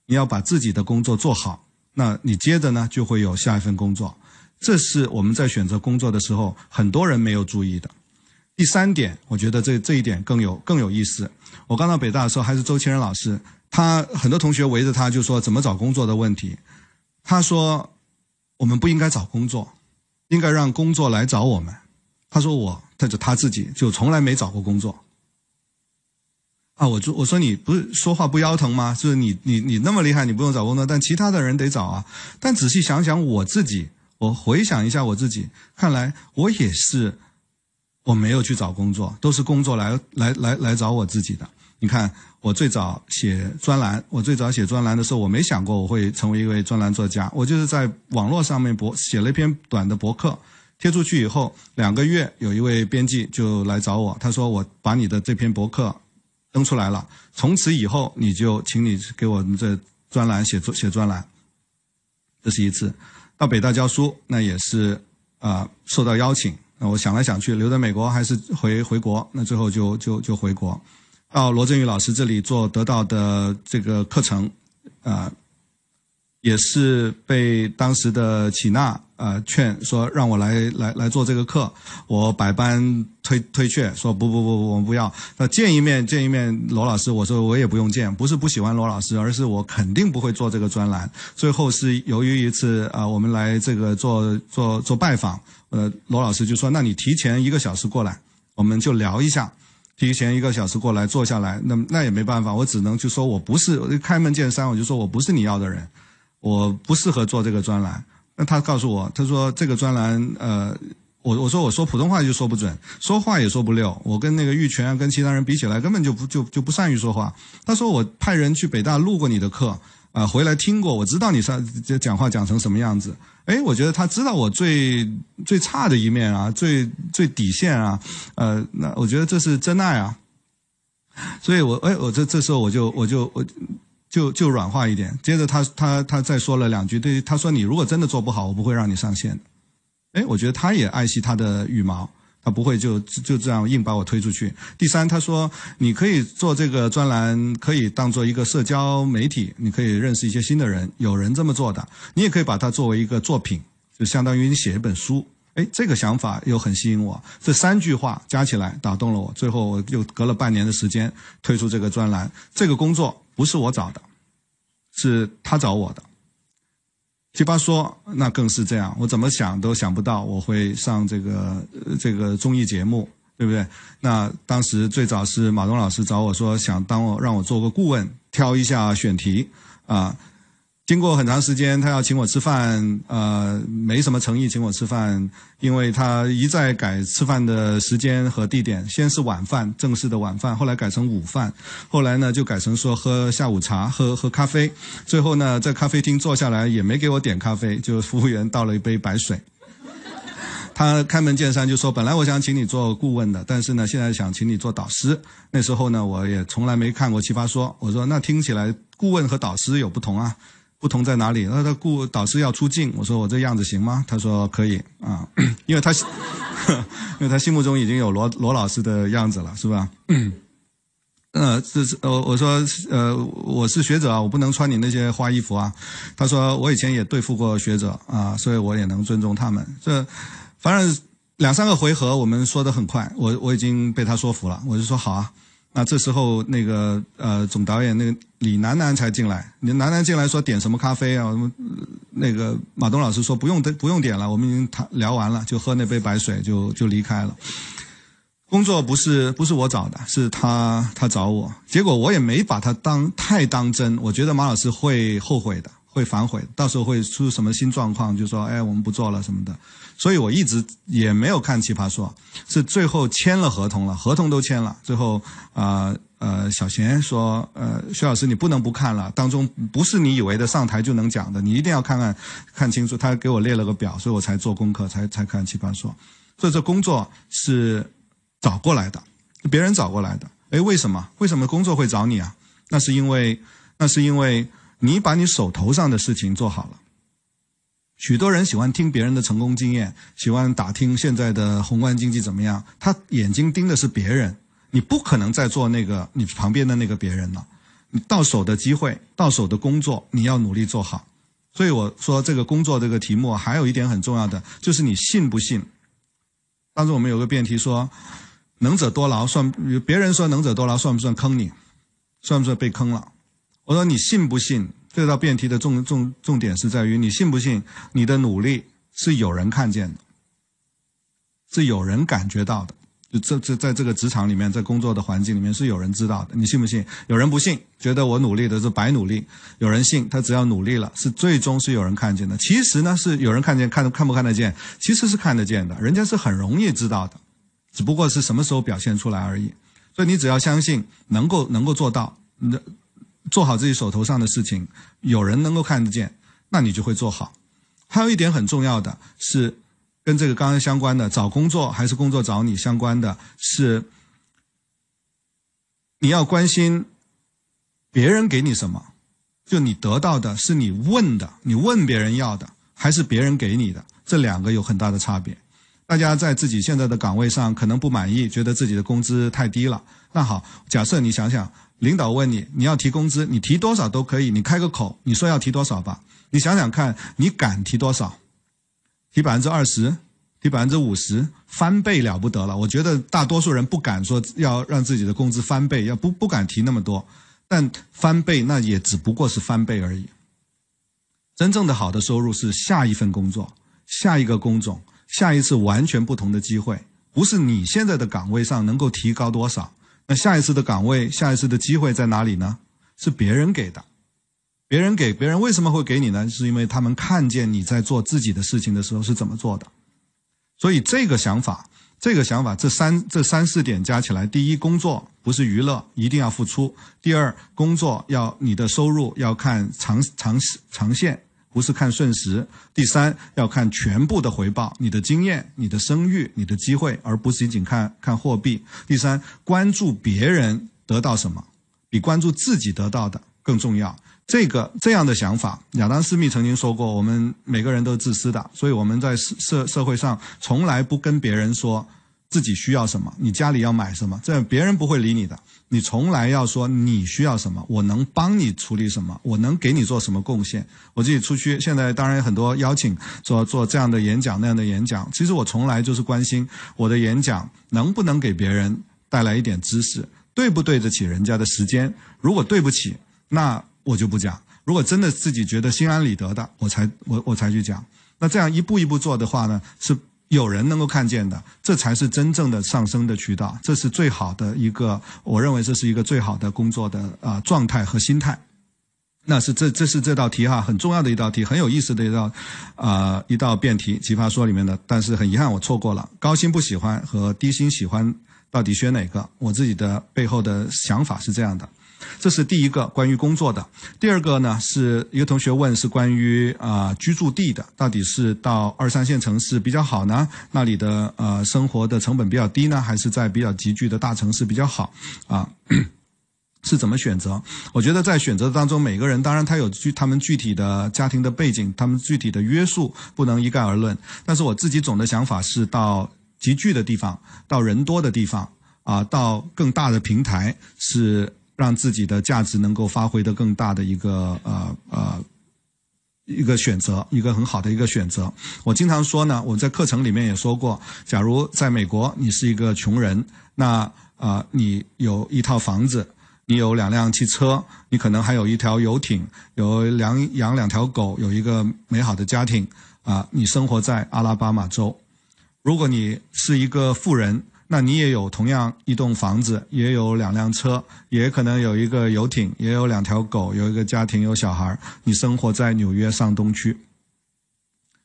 你要把自己的工作做好，那你接着呢就会有下一份工作。这是我们在选择工作的时候，很多人没有注意的。第三点，我觉得这这一点更有更有意思。我刚到北大的时候，还是周其仁老师，他很多同学围着他就说怎么找工作的问题。他说：“我们不应该找工作，应该让工作来找我们。”他说我。甚至他自己就从来没找过工作啊！我我我说你不是说话不腰疼吗？就是你你你那么厉害，你不用找工作，但其他的人得找啊。但仔细想想我自己，我回想一下我自己，看来我也是我没有去找工作，都是工作来来来来找我自己的。你看，我最早写专栏，我最早写专栏的时候，我没想过我会成为一位专栏作家，我就是在网络上面博写了一篇短的博客。贴出去以后两个月，有一位编辑就来找我，他说：“我把你的这篇博客登出来了，从此以后你就请你给我们这专栏写作写专栏。”这是一次到北大教书，那也是啊受到邀请。那我想来想去，留在美国还是回回国？那最后就就就回国，到罗振宇老师这里做得到的这个课程啊，也是被当时的启纳。呃，劝说让我来来来做这个课，我百般推推却，说不不不，我们不要。那见一面见一面，罗老师，我说我也不用见，不是不喜欢罗老师，而是我肯定不会做这个专栏。最后是由于一次啊，我们来这个做做做拜访，呃，罗老师就说，那你提前一个小时过来，我们就聊一下。提前一个小时过来坐下来，那那也没办法，我只能就说我不是开门见山，我就说我不是你要的人，我不适合做这个专栏。那他告诉我，他说这个专栏，呃，我我说我说普通话就说不准，说话也说不溜。我跟那个玉泉跟其他人比起来，根本就不就就不善于说话。他说我派人去北大录过你的课，啊，回来听过，我知道你上讲话讲成什么样子。哎，我觉得他知道我最最差的一面啊，最最底线啊，呃，那我觉得这是真爱啊。所以我哎，我这这时候我就我就我。就就软化一点，接着他他他再说了两句，对他说你如果真的做不好，我不会让你上线哎，我觉得他也爱惜他的羽毛，他不会就就这样硬把我推出去。第三，他说你可以做这个专栏，可以当做一个社交媒体，你可以认识一些新的人，有人这么做的，你也可以把它作为一个作品，就相当于你写一本书。哎，这个想法又很吸引我。这三句话加起来打动了我，最后我又隔了半年的时间推出这个专栏。这个工作不是我找的，是他找我的。奇葩说那更是这样，我怎么想都想不到我会上这个这个综艺节目，对不对？那当时最早是马东老师找我说想当我让我做个顾问，挑一下选题啊。经过很长时间，他要请我吃饭，呃，没什么诚意请我吃饭，因为他一再改吃饭的时间和地点，先是晚饭正式的晚饭，后来改成午饭，后来呢就改成说喝下午茶，喝喝咖啡，最后呢在咖啡厅坐下来也没给我点咖啡，就服务员倒了一杯白水。他开门见山就说，本来我想请你做顾问的，但是呢现在想请你做导师。那时候呢我也从来没看过《奇葩说》，我说那听起来顾问和导师有不同啊。不同在哪里？那他顾导师要出镜，我说我这样子行吗？他说可以啊，[CLEARS THROAT] 因为他，[LAUGHS] 因为他心目中已经有罗罗老师的样子了，是吧？呃，这是我我说呃，我是学者啊，我不能穿你那些花衣服啊。他说我以前也对付过学者啊，所以我也能尊重他们。这反正两三个回合，我们说的很快，我我已经被他说服了，我就说好啊。那这时候，那个呃，总导演那个李楠楠才进来。李楠楠进来，说点什么咖啡啊？那个马东老师说不用的，不用点了，我们已经谈聊完了，就喝那杯白水，就就离开了。工作不是不是我找的，是他他找我，结果我也没把他当太当真，我觉得马老师会后悔的。会反悔，到时候会出什么新状况？就说，哎，我们不做了什么的。所以我一直也没有看奇葩说，是最后签了合同了，合同都签了。最后啊呃，小贤说，呃，薛老师，你不能不看了。当中不是你以为的上台就能讲的，你一定要看看看清楚。他给我列了个表，所以我才做功课，才才看奇葩说。所以这工作是找过来的，别人找过来的。哎，为什么？为什么工作会找你啊？那是因为，那是因为。你把你手头上的事情做好了，许多人喜欢听别人的成功经验，喜欢打听现在的宏观经济怎么样。他眼睛盯的是别人，你不可能再做那个你旁边的那个别人了。你到手的机会，到手的工作，你要努力做好。所以我说这个工作这个题目，还有一点很重要的，就是你信不信？当时我们有个辩题说，能者多劳算，别人说能者多劳算不算坑你？算不算被坑了？我说：“你信不信？这道辩题的重重重点是在于你信不信？你的努力是有人看见的，是有人感觉到的。这这在这个职场里面，在工作的环境里面，是有人知道的。你信不信？有人不信，觉得我努力的是白努力；有人信，他只要努力了，是最终是有人看见的。其实呢，是有人看见，看看不看得见，其实是看得见的。人家是很容易知道的，只不过是什么时候表现出来而已。所以你只要相信，能够能够做到。”那做好自己手头上的事情，有人能够看得见，那你就会做好。还有一点很重要的是，跟这个刚刚相关的，找工作还是工作找你相关的，是你要关心别人给你什么，就你得到的是你问的，你问别人要的，还是别人给你的，这两个有很大的差别。大家在自己现在的岗位上可能不满意，觉得自己的工资太低了。那好，假设你想想。领导问你，你要提工资，你提多少都可以，你开个口，你说要提多少吧。你想想看，你敢提多少？提百分之二十？提百分之五十？翻倍了不得了。我觉得大多数人不敢说要让自己的工资翻倍，要不不敢提那么多。但翻倍那也只不过是翻倍而已。真正的好的收入是下一份工作、下一个工种、下一次完全不同的机会，不是你现在的岗位上能够提高多少。那下一次的岗位，下一次的机会在哪里呢？是别人给的，别人给别人为什么会给你呢？是因为他们看见你在做自己的事情的时候是怎么做的。所以这个想法，这个想法，这三这三四点加起来，第一，工作不是娱乐，一定要付出；第二，工作要你的收入要看长长长线。不是看瞬时，第三要看全部的回报，你的经验、你的声誉、你的机会，而不仅仅看看货币。第三，关注别人得到什么，比关注自己得到的更重要。这个这样的想法，亚当·斯密曾经说过：我们每个人都自私的，所以我们在社社会上从来不跟别人说。自己需要什么？你家里要买什么？这别人不会理你的。你从来要说你需要什么，我能帮你处理什么，我能给你做什么贡献。我自己出去，现在当然很多邀请做做这样的演讲，那样的演讲。其实我从来就是关心我的演讲能不能给别人带来一点知识，对不对得起人家的时间？如果对不起，那我就不讲。如果真的自己觉得心安理得的，我才我我才去讲。那这样一步一步做的话呢，是。有人能够看见的，这才是真正的上升的渠道，这是最好的一个，我认为这是一个最好的工作的啊状态和心态。那是这这是这道题哈，很重要的一道题，很有意思的一道啊一道辩题，奇葩说里面的。但是很遗憾，我错过了高薪不喜欢和低薪喜欢，到底选哪个？我自己的背后的想法是这样的。这是第一个关于工作的。第二个呢，是一个同学问是关于啊居住地的，到底是到二三线城市比较好呢？那里的呃生活的成本比较低呢，还是在比较集聚的大城市比较好？啊，是怎么选择？我觉得在选择当中，每个人当然他有具他们具体的家庭的背景，他们具体的约束不能一概而论。但是我自己总的想法是，到集聚的地方，到人多的地方，啊，到更大的平台是。让自己的价值能够发挥的更大的一个呃呃一个选择，一个很好的一个选择。我经常说呢，我在课程里面也说过，假如在美国你是一个穷人，那啊你有一套房子，你有两辆汽车，你可能还有一条游艇，有两养两条狗，有一个美好的家庭啊，你生活在阿拉巴马州。如果你是一个富人。那你也有同样一栋房子，也有两辆车，也可能有一个游艇，也有两条狗，有一个家庭，有小孩你生活在纽约上东区，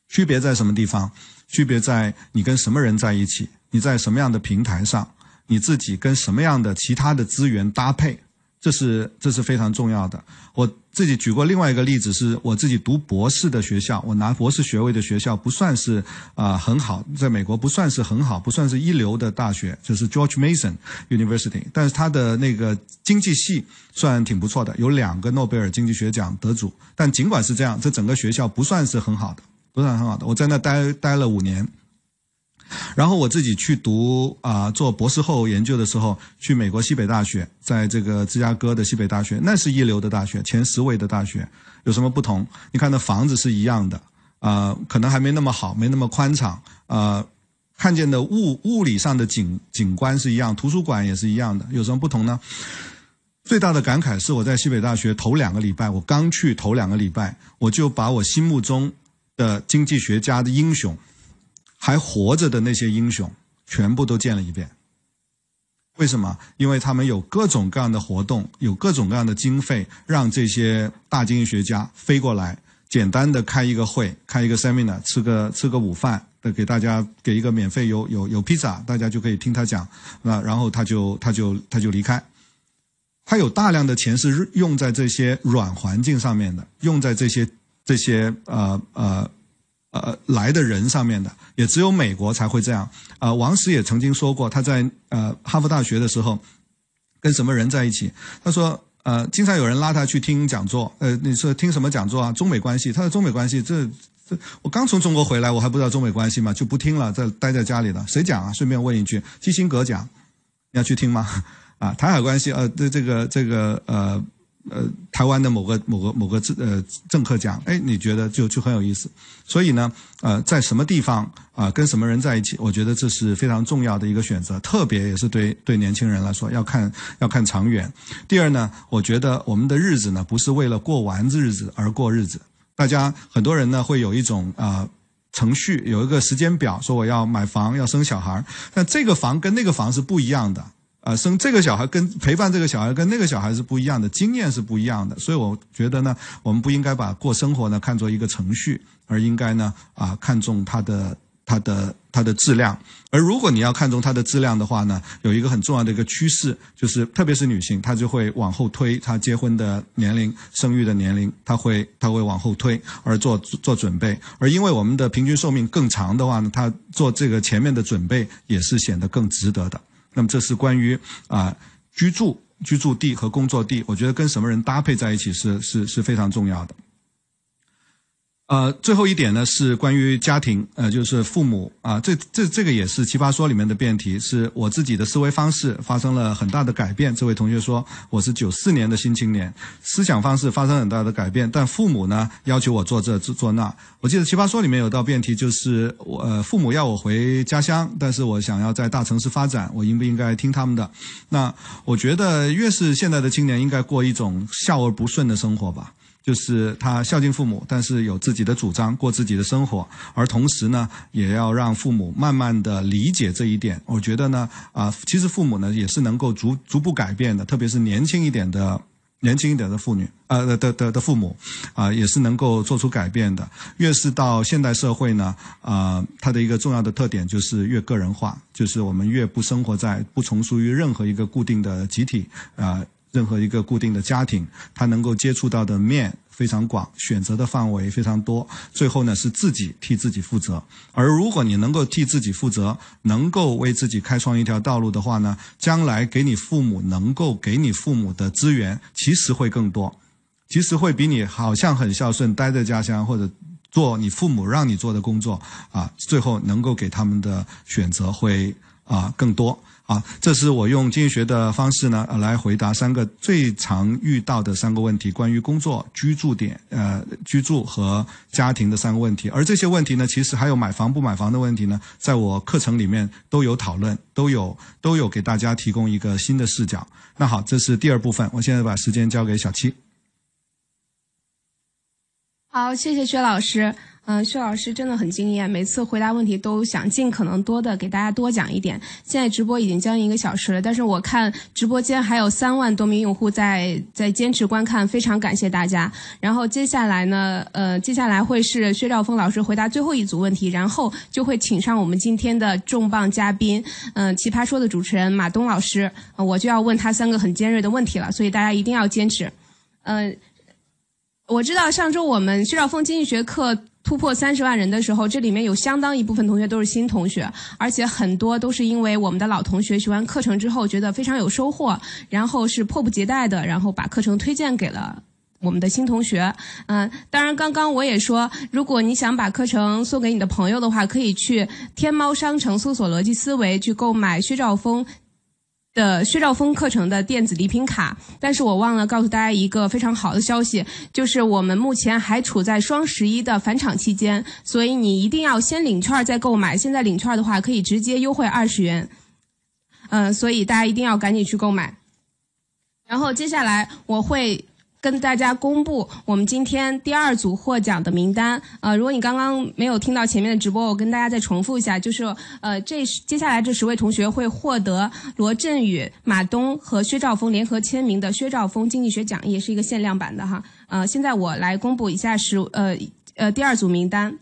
区别在什么地方？区别在你跟什么人在一起，你在什么样的平台上，你自己跟什么样的其他的资源搭配，这是这是非常重要的。我。自己举过另外一个例子，是我自己读博士的学校，我拿博士学位的学校不算是啊很好，在美国不算是很好，不算是一流的大学，就是 George Mason University。但是它的那个经济系算挺不错的，有两个诺贝尔经济学奖得主。但尽管是这样，这整个学校不算是很好的，不算很好的。我在那待待了五年。然后我自己去读啊，做博士后研究的时候，去美国西北大学，在这个芝加哥的西北大学，那是一流的大学，前十位的大学。有什么不同？你看，那房子是一样的啊，可能还没那么好，没那么宽敞啊。看见的物物理上的景景观是一样，图书馆也是一样的。有什么不同呢？最大的感慨是，我在西北大学头两个礼拜，我刚去头两个礼拜，我就把我心目中的经济学家的英雄。还活着的那些英雄，全部都见了一遍。为什么？因为他们有各种各样的活动，有各种各样的经费，让这些大经济学家飞过来，简单的开一个会，开一个 seminar，吃个吃个午饭，的给大家给一个免费有有有 pizza，大家就可以听他讲。那然后他就他就他就离开。他有大量的钱是用在这些软环境上面的，用在这些这些呃呃。呃，来的人上面的也只有美国才会这样。呃，王石也曾经说过，他在呃哈佛大学的时候跟什么人在一起？他说，呃，经常有人拉他去听讲座。呃，你说听什么讲座啊？中美关系？他说中美关系。这这，我刚从中国回来，我还不知道中美关系嘛，就不听了，在待在家里了。谁讲啊？顺便问一句，基辛格讲，你要去听吗？[LAUGHS] 啊，台海关系？呃，这这个这个呃。呃，台湾的某个某个某个政呃政客讲，哎，你觉得就就很有意思。所以呢，呃，在什么地方啊，跟什么人在一起，我觉得这是非常重要的一个选择，特别也是对对年轻人来说，要看要看长远。第二呢，我觉得我们的日子呢，不是为了过完日子而过日子。大家很多人呢，会有一种啊程序，有一个时间表，说我要买房，要生小孩儿，但这个房跟那个房是不一样的。啊，生这个小孩跟陪伴这个小孩跟那个小孩是不一样的，经验是不一样的。所以我觉得呢，我们不应该把过生活呢看作一个程序，而应该呢啊看重它的它的它的质量。而如果你要看重它的质量的话呢，有一个很重要的一个趋势，就是特别是女性，她就会往后推她结婚的年龄、生育的年龄，她会她会往后推，而做做准备。而因为我们的平均寿命更长的话呢，她做这个前面的准备也是显得更值得的。那么这是关于啊居住居住地和工作地，我觉得跟什么人搭配在一起是是是非常重要的。呃，最后一点呢是关于家庭，呃，就是父母啊，这这这个也是奇葩说里面的辩题，是我自己的思维方式发生了很大的改变。这位同学说我是九四年的新青年，思想方式发生很大的改变，但父母呢要求我做这做那。我记得奇葩说里面有道辩题就是我父母要我回家乡，但是我想要在大城市发展，我应不应该听他们的？那我觉得越是现在的青年，应该过一种笑而不顺的生活吧。就是他孝敬父母，但是有自己的主张，过自己的生活，而同时呢，也要让父母慢慢的理解这一点。我觉得呢，啊，其实父母呢也是能够逐逐步改变的，特别是年轻一点的年轻一点的妇女，呃，的的的父母，啊，也是能够做出改变的。越是到现代社会呢，啊，它的一个重要的特点就是越个人化，就是我们越不生活在不从属于任何一个固定的集体，啊。任何一个固定的家庭，他能够接触到的面非常广，选择的范围非常多。最后呢，是自己替自己负责。而如果你能够替自己负责，能够为自己开创一条道路的话呢，将来给你父母能够给你父母的资源，其实会更多，其实会比你好像很孝顺，待在家乡或者做你父母让你做的工作啊，最后能够给他们的选择会啊更多。啊，这是我用经济学的方式呢来回答三个最常遇到的三个问题，关于工作、居住点、呃居住和家庭的三个问题。而这些问题呢，其实还有买房不买房的问题呢，在我课程里面都有讨论，都有都有给大家提供一个新的视角。那好，这是第二部分，我现在把时间交给小七。好，谢谢薛老师。嗯，薛老师真的很惊艳，每次回答问题都想尽可能多的给大家多讲一点。现在直播已经将近一个小时了，但是我看直播间还有三万多名用户在在坚持观看，非常感谢大家。然后接下来呢，呃，接下来会是薛兆丰老师回答最后一组问题，然后就会请上我们今天的重磅嘉宾，嗯，奇葩说的主持人马东老师，我就要问他三个很尖锐的问题了，所以大家一定要坚持，嗯。我知道上周我们薛兆丰经济学课突破三十万人的时候，这里面有相当一部分同学都是新同学，而且很多都是因为我们的老同学学完课程之后觉得非常有收获，然后是迫不及待的，然后把课程推荐给了我们的新同学。嗯，当然刚刚我也说，如果你想把课程送给你的朋友的话，可以去天猫商城搜索逻辑思维去购买薛兆丰。的薛兆丰课程的电子礼品卡，但是我忘了告诉大家一个非常好的消息，就是我们目前还处在双十一的返场期间，所以你一定要先领券再购买。现在领券的话可以直接优惠二十元，嗯，所以大家一定要赶紧去购买。然后接下来我会。跟大家公布我们今天第二组获奖的名单。呃，如果你刚刚没有听到前面的直播，我跟大家再重复一下，就是呃，这接下来这十位同学会获得罗振宇、马东和薛兆丰联合签名的薛兆丰经济学讲义，是一个限量版的哈。呃，现在我来公布一下十呃呃第二组名单，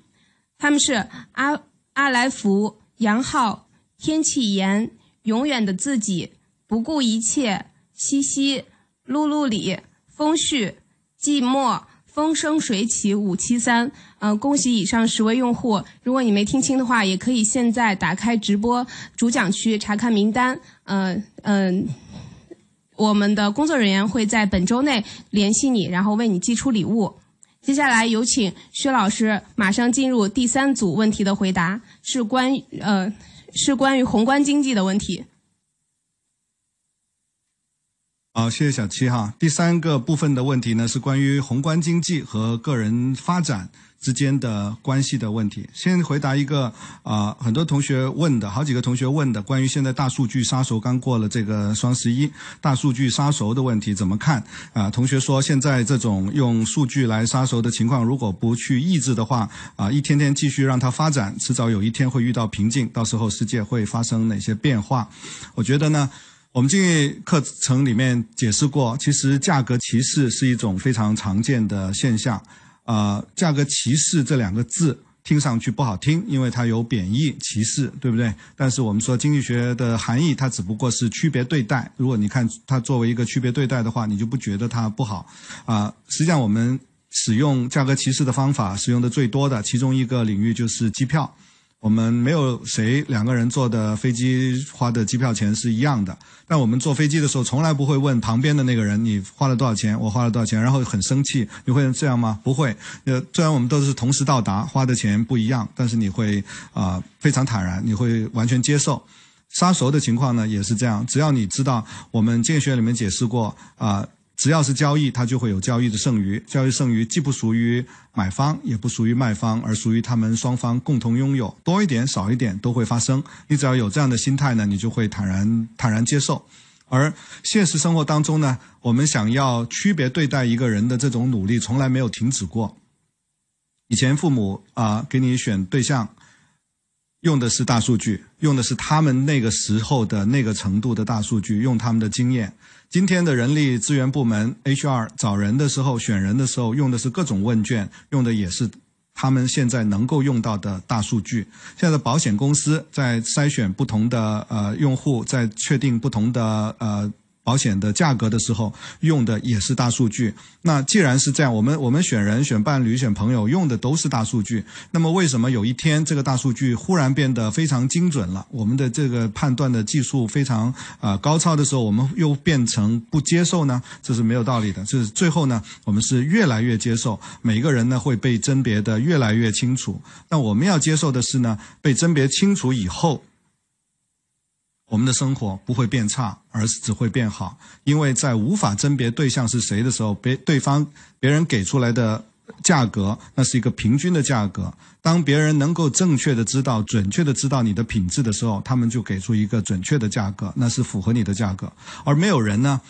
他们是阿阿来福、杨浩、天气岩、永远的自己、不顾一切、西西、露露里。风絮，寂寞，风生水起五七三，嗯，恭喜以上十位用户。如果你没听清的话，也可以现在打开直播主讲区查看名单。嗯嗯，我们的工作人员会在本周内联系你，然后为你寄出礼物。接下来有请薛老师，马上进入第三组问题的回答，是关呃是关于宏观经济的问题。好，谢谢小七哈。第三个部分的问题呢，是关于宏观经济和个人发展之间的关系的问题。先回答一个啊，很多同学问的好几个同学问的，关于现在大数据杀熟，刚过了这个双十一，大数据杀熟的问题怎么看啊？同学说，现在这种用数据来杀熟的情况，如果不去抑制的话，啊，一天天继续让它发展，迟早有一天会遇到瓶颈，到时候世界会发生哪些变化？我觉得呢。我们经济课程里面解释过，其实价格歧视是一种非常常见的现象。啊，价格歧视这两个字听上去不好听，因为它有贬义歧视，对不对？但是我们说经济学的含义，它只不过是区别对待。如果你看它作为一个区别对待的话，你就不觉得它不好。啊，实际上我们使用价格歧视的方法使用的最多的，其中一个领域就是机票。我们没有谁两个人坐的飞机花的机票钱是一样的，但我们坐飞机的时候从来不会问旁边的那个人你花了多少钱，我花了多少钱，然后很生气，你会这样吗？不会。呃，虽然我们都是同时到达，花的钱不一样，但是你会啊非常坦然，你会完全接受。杀熟的情况呢也是这样，只要你知道我们经济学里面解释过啊。只要是交易，它就会有交易的剩余。交易剩余既不属于买方，也不属于卖方，而属于他们双方共同拥有。多一点，少一点都会发生。你只要有这样的心态呢，你就会坦然坦然接受。而现实生活当中呢，我们想要区别对待一个人的这种努力，从来没有停止过。以前父母啊给你选对象，用的是大数据，用的是他们那个时候的那个程度的大数据，用他们的经验。今天的人力资源部门 HR 找人的时候、选人的时候，用的是各种问卷，用的也是他们现在能够用到的大数据。现在的保险公司在筛选不同的呃用户，在确定不同的呃。保险的价格的时候用的也是大数据。那既然是这样，我们我们选人选伴侣选朋友用的都是大数据。那么为什么有一天这个大数据忽然变得非常精准了，我们的这个判断的技术非常啊高超的时候，我们又变成不接受呢？这是没有道理的。这是最后呢，我们是越来越接受，每个人呢会被甄别的越来越清楚。那我们要接受的是呢，被甄别清楚以后，我们的生活不会变差。而是只会变好，因为在无法甄别对象是谁的时候，别对方别人给出来的价格，那是一个平均的价格。当别人能够正确的知道、准确的知道你的品质的时候，他们就给出一个准确的价格，那是符合你的价格。而没有人呢？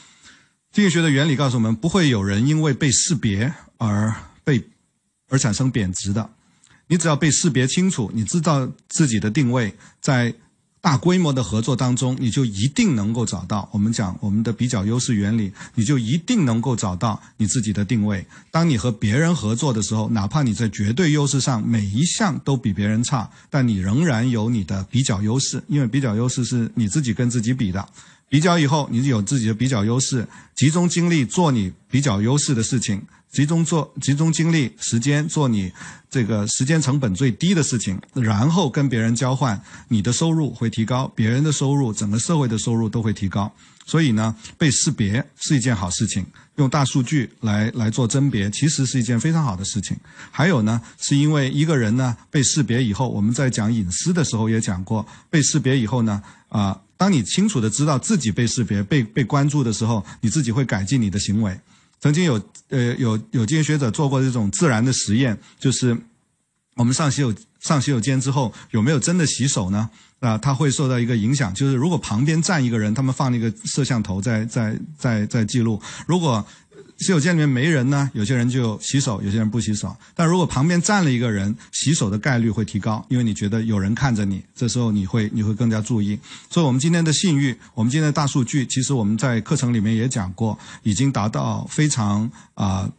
经济学的原理告诉我们，不会有人因为被识别而被而产生贬值的。你只要被识别清楚，你知道自己的定位，在。大规模的合作当中，你就一定能够找到我们讲我们的比较优势原理，你就一定能够找到你自己的定位。当你和别人合作的时候，哪怕你在绝对优势上每一项都比别人差，但你仍然有你的比较优势，因为比较优势是你自己跟自己比的。比较以后，你就有自己的比较优势，集中精力做你比较优势的事情，集中做、集中精力时间做你这个时间成本最低的事情，然后跟别人交换，你的收入会提高，别人的收入，整个社会的收入都会提高。所以呢，被识别是一件好事情，用大数据来来做甄别，其实是一件非常好的事情。还有呢，是因为一个人呢被识别以后，我们在讲隐私的时候也讲过，被识别以后呢，啊。当你清楚的知道自己被识别、被被关注的时候，你自己会改进你的行为。曾经有呃有有这些学者做过这种自然的实验，就是我们上洗手上洗手间之后有没有真的洗手呢？啊，他会受到一个影响，就是如果旁边站一个人，他们放了一个摄像头在在在在记录，如果。洗手间里面没人呢，有些人就洗手，有些人不洗手。但如果旁边站了一个人，洗手的概率会提高，因为你觉得有人看着你，这时候你会你会更加注意。所以我们今天的信誉，我们今天的大数据，其实我们在课程里面也讲过，已经达到非常啊。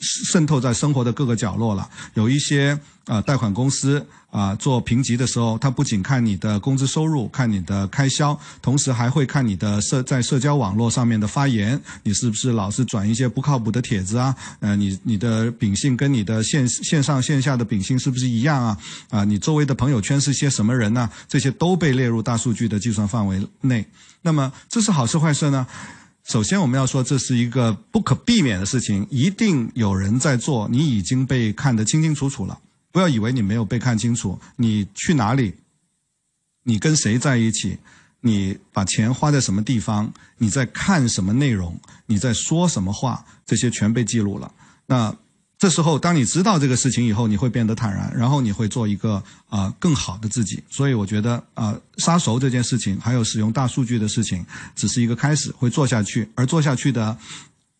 渗透在生活的各个角落了。有一些啊，贷款公司啊，做评级的时候，他不仅看你的工资收入，看你的开销，同时还会看你的社在社交网络上面的发言，你是不是老是转一些不靠谱的帖子啊？呃，你你的秉性跟你的线线上线下的秉性是不是一样啊？啊，你周围的朋友圈是些什么人呢？这些都被列入大数据的计算范围内。那么，这是好事坏事呢？首先，我们要说这是一个不可避免的事情，一定有人在做。你已经被看得清清楚楚了，不要以为你没有被看清楚。你去哪里，你跟谁在一起，你把钱花在什么地方，你在看什么内容，你在说什么话，这些全被记录了。那。这时候，当你知道这个事情以后，你会变得坦然，然后你会做一个啊更好的自己。所以我觉得啊，杀熟这件事情，还有使用大数据的事情，只是一个开始，会做下去，而做下去的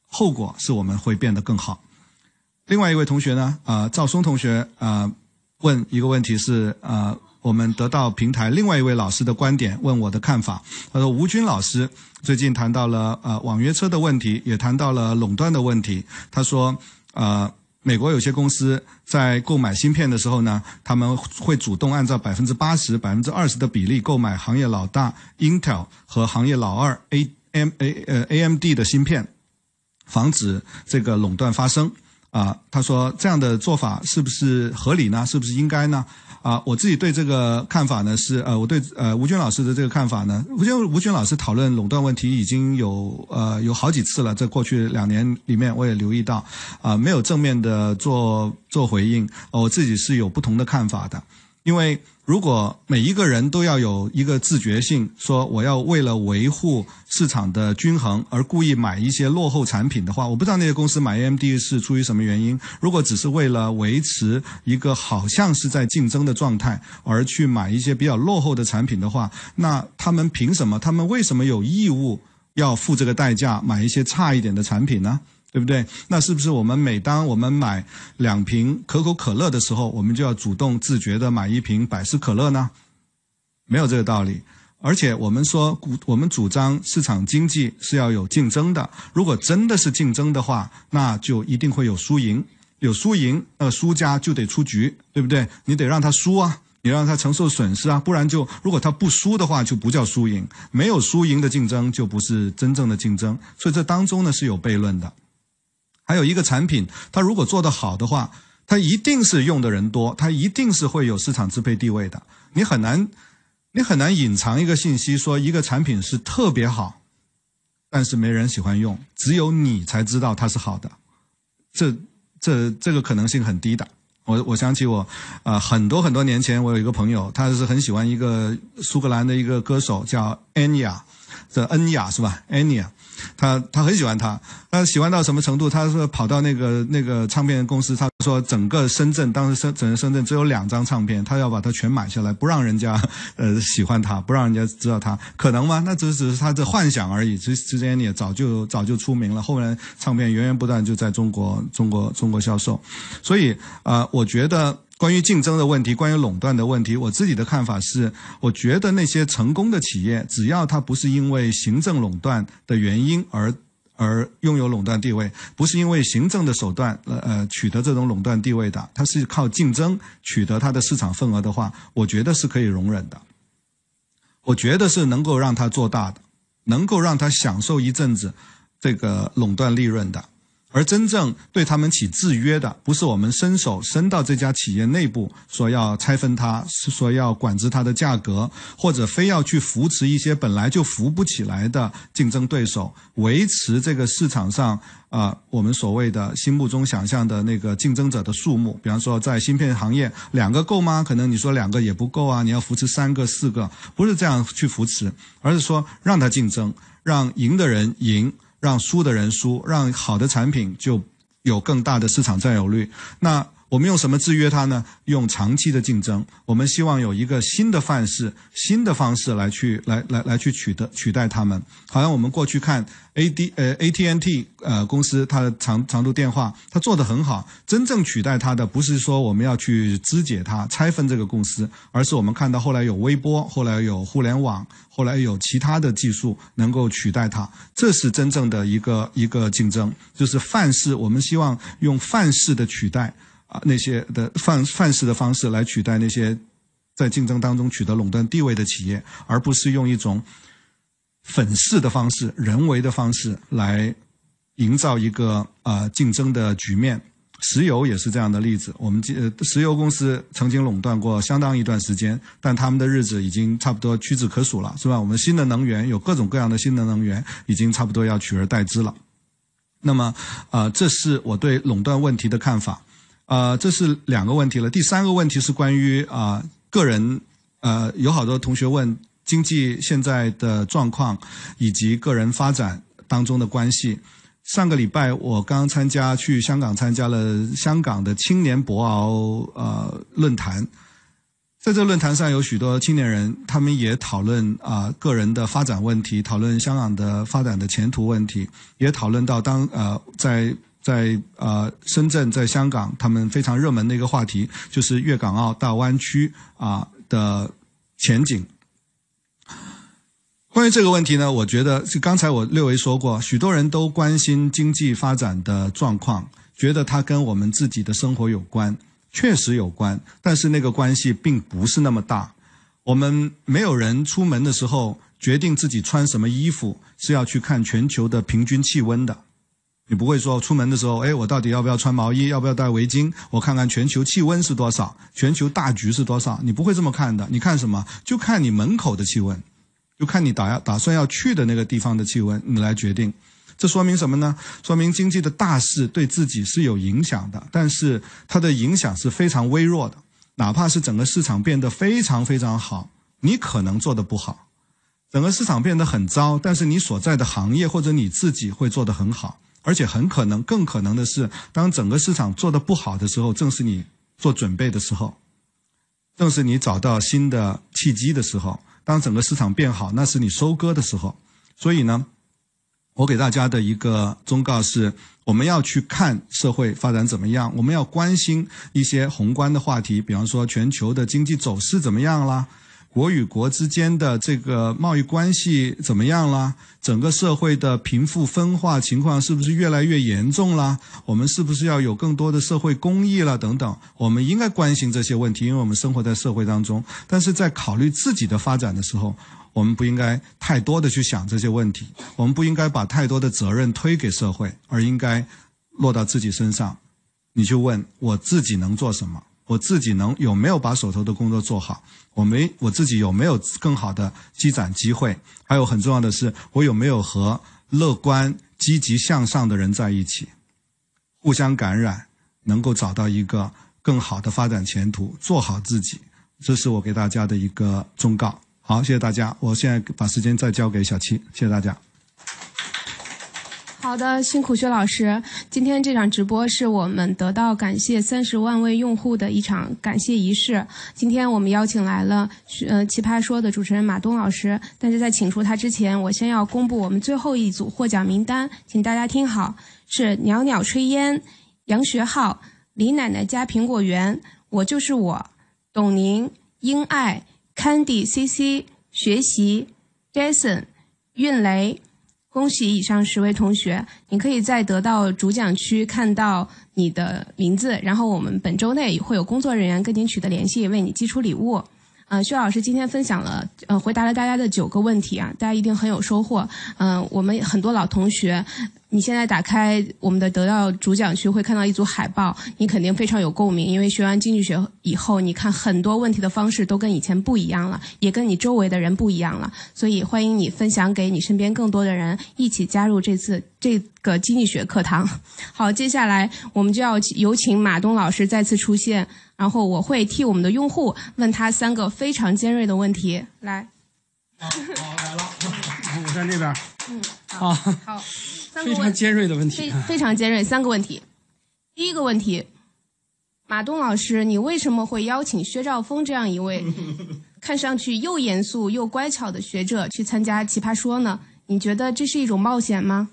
后果是我们会变得更好。另外一位同学呢，啊，赵松同学啊，问一个问题是啊，我们得到平台另外一位老师的观点，问我的看法。他说，吴军老师最近谈到了呃网约车的问题，也谈到了垄断的问题。他说啊。美国有些公司在购买芯片的时候呢，他们会主动按照百分之八十、百分之二十的比例购买行业老大 Intel 和行业老二 A M A 呃 A M D 的芯片，防止这个垄断发生。啊，他说这样的做法是不是合理呢？是不是应该呢？啊，我自己对这个看法呢是，呃，我对呃吴军老师的这个看法呢，吴军吴军老师讨论垄断问题已经有呃有好几次了，在过去两年里面我也留意到，啊，没有正面的做做回应，我自己是有不同的看法的。因为如果每一个人都要有一个自觉性，说我要为了维护市场的均衡而故意买一些落后产品的话，我不知道那些公司买 AMD 是出于什么原因。如果只是为了维持一个好像是在竞争的状态而去买一些比较落后的产品的话，那他们凭什么？他们为什么有义务要付这个代价买一些差一点的产品呢？对不对？那是不是我们每当我们买两瓶可口可乐的时候，我们就要主动自觉的买一瓶百事可乐呢？没有这个道理。而且我们说，我们主张市场经济是要有竞争的。如果真的是竞争的话，那就一定会有输赢，有输赢，那输家就得出局，对不对？你得让他输啊，你让他承受损失啊，不然就如果他不输的话，就不叫输赢。没有输赢的竞争，就不是真正的竞争。所以这当中呢是有悖论的。还有一个产品，它如果做得好的话，它一定是用的人多，它一定是会有市场支配地位的。你很难，你很难隐藏一个信息，说一个产品是特别好，但是没人喜欢用，只有你才知道它是好的。这这这个可能性很低的。我我想起我啊，很多很多年前，我有一个朋友，他是很喜欢一个苏格兰的一个歌手叫 Enya。这恩雅是吧？恩雅，他他很喜欢他，他喜欢到什么程度？他说跑到那个那个唱片公司，他说整个深圳当时深整个深圳只有两张唱片，他要把它全买下来，不让人家呃喜欢他，不让人家知道他，可能吗？那只只是他的幻想而已。其实之前也早就早就出名了，后来唱片源源不断就在中国中国中国销售，所以啊，我觉得。关于竞争的问题，关于垄断的问题，我自己的看法是：我觉得那些成功的企业，只要它不是因为行政垄断的原因而而拥有垄断地位，不是因为行政的手段呃呃取得这种垄断地位的，它是靠竞争取得它的市场份额的话，我觉得是可以容忍的。我觉得是能够让它做大的，能够让它享受一阵子这个垄断利润的。而真正对他们起制约的，不是我们伸手伸到这家企业内部，说要拆分它，是说要管制它的价格，或者非要去扶持一些本来就扶不起来的竞争对手，维持这个市场上啊，我们所谓的心目中想象的那个竞争者的数目。比方说，在芯片行业，两个够吗？可能你说两个也不够啊，你要扶持三个、四个，不是这样去扶持，而是说让他竞争，让赢的人赢。让输的人输，让好的产品就有更大的市场占有率。那。我们用什么制约它呢？用长期的竞争。我们希望有一个新的范式、新的方式来去来来来去取得取代他们。好像我们过去看 A D 呃 A T N T 呃公司，它的长长途电话它做得很好。真正取代它的不是说我们要去肢解它、拆分这个公司，而是我们看到后来有微波，后来有互联网，后来有其他的技术能够取代它。这是真正的一个一个竞争，就是范式。我们希望用范式的取代。啊，那些的范范式的方式来取代那些在竞争当中取得垄断地位的企业，而不是用一种粉饰的方式、人为的方式来营造一个啊竞争的局面。石油也是这样的例子，我们这石油公司曾经垄断过相当一段时间，但他们的日子已经差不多屈指可数了，是吧？我们新的能源有各种各样的新的能源，已经差不多要取而代之了。那么，呃，这是我对垄断问题的看法。呃，这是两个问题了。第三个问题是关于啊个人，呃，有好多同学问经济现在的状况以及个人发展当中的关系。上个礼拜我刚参加去香港参加了香港的青年博鳌呃论坛，在这论坛上有许多青年人，他们也讨论啊个人的发展问题，讨论香港的发展的前途问题，也讨论到当呃在。在呃，深圳，在香港，他们非常热门的一个话题就是粤港澳大湾区啊的前景。关于这个问题呢，我觉得刚才我略微说过，许多人都关心经济发展的状况，觉得它跟我们自己的生活有关，确实有关，但是那个关系并不是那么大。我们没有人出门的时候决定自己穿什么衣服是要去看全球的平均气温的。你不会说出门的时候，哎，我到底要不要穿毛衣？要不要戴围巾？我看看全球气温是多少，全球大局是多少？你不会这么看的。你看什么？就看你门口的气温，就看你打要打算要去的那个地方的气温，你来决定。这说明什么呢？说明经济的大势对自己是有影响的，但是它的影响是非常微弱的。哪怕是整个市场变得非常非常好，你可能做的不好；整个市场变得很糟，但是你所在的行业或者你自己会做的很好。而且很可能，更可能的是，当整个市场做的不好的时候，正是你做准备的时候，正是你找到新的契机的时候。当整个市场变好，那是你收割的时候。所以呢，我给大家的一个忠告是，我们要去看社会发展怎么样，我们要关心一些宏观的话题，比方说全球的经济走势怎么样啦。国与国之间的这个贸易关系怎么样啦？整个社会的贫富分化情况是不是越来越严重啦？我们是不是要有更多的社会公益了？等等，我们应该关心这些问题，因为我们生活在社会当中。但是在考虑自己的发展的时候，我们不应该太多的去想这些问题，我们不应该把太多的责任推给社会，而应该落到自己身上。你去问我自己能做什么。我自己能有没有把手头的工作做好？我没我自己有没有更好的积攒机会？还有很重要的是，我有没有和乐观、积极向上的人在一起，互相感染，能够找到一个更好的发展前途，做好自己？这是我给大家的一个忠告。好，谢谢大家。我现在把时间再交给小七。谢谢大家。好的，辛苦薛老师。今天这场直播是我们得到感谢三十万位用户的一场感谢仪式。今天我们邀请来了呃奇葩说的主持人马东老师，但是在请出他之前，我先要公布我们最后一组获奖名单，请大家听好：是袅袅炊烟、杨学浩、李奶奶家苹果园、我就是我、董宁、英爱、Candy C C、学习、Jason、运雷。恭喜以上十位同学，你可以在得到主讲区看到你的名字，然后我们本周内会有工作人员跟您取得联系，为你寄出礼物。嗯，薛老师今天分享了，呃，回答了大家的九个问题啊，大家一定很有收获。嗯，我们很多老同学。你现在打开我们的得到主讲区，会看到一组海报，你肯定非常有共鸣，因为学完经济学以后，你看很多问题的方式都跟以前不一样了，也跟你周围的人不一样了。所以欢迎你分享给你身边更多的人，一起加入这次这个经济学课堂。好，接下来我们就要有请马东老师再次出现，然后我会替我们的用户问他三个非常尖锐的问题。来，好来了，我站这边。嗯，好，好。非常尖锐的问题，非常尖锐。三个问题，第一个问题，马东老师，你为什么会邀请薛兆丰这样一位 [LAUGHS] 看上去又严肃又乖巧的学者去参加《奇葩说》呢？你觉得这是一种冒险吗？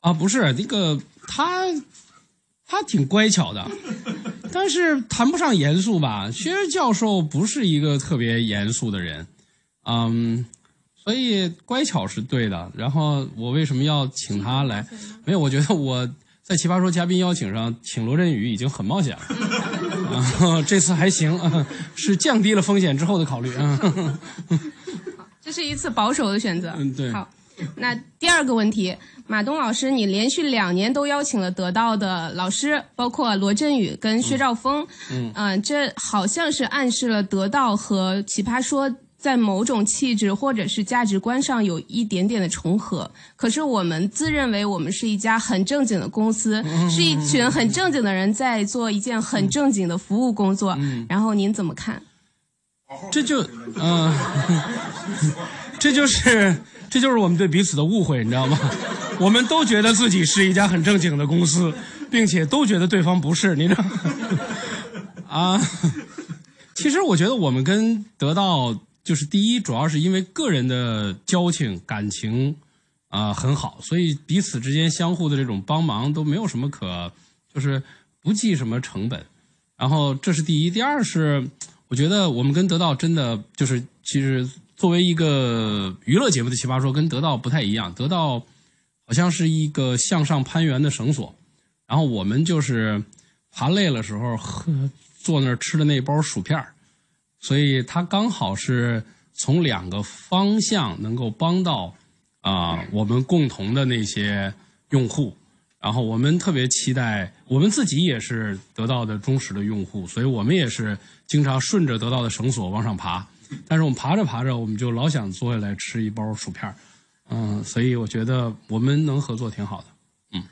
啊，不是那个，他他挺乖巧的，[LAUGHS] 但是谈不上严肃吧？薛教授不是一个特别严肃的人，嗯。所以乖巧是对的，然后我为什么要请他来？没有，我觉得我在《奇葩说》嘉宾邀请上请罗振宇已经很冒险了，然这次还行，[LAUGHS] 是降低了风险之后的考虑啊。这是一次保守的选择。嗯，对。好，那第二个问题，马东老师，你连续两年都邀请了得到的老师，包括罗振宇跟薛兆丰，嗯，这好像是暗示了得到和奇葩说。在某种气质或者是价值观上有一点点的重合，可是我们自认为我们是一家很正经的公司，是一群很正经的人在做一件很正经的服务工作。然后您怎么看？这就，嗯、这就是这就是我们对彼此的误会，你知道吗？我们都觉得自己是一家很正经的公司，并且都觉得对方不是，你知道吗？[LAUGHS] 啊，其实我觉得我们跟得到。就是第一，主要是因为个人的交情感情啊很好，所以彼此之间相互的这种帮忙都没有什么可，就是不计什么成本。然后这是第一，第二是我觉得我们跟得到真的就是其实作为一个娱乐节目的《奇葩说》，跟得到不太一样。得到好像是一个向上攀援的绳索，然后我们就是爬累了时候喝坐那儿吃的那包薯片儿。所以它刚好是从两个方向能够帮到啊我们共同的那些用户，然后我们特别期待，我们自己也是得到的忠实的用户，所以我们也是经常顺着得到的绳索往上爬，但是我们爬着爬着，我们就老想坐下来吃一包薯片儿，嗯，所以我觉得我们能合作挺好的，嗯，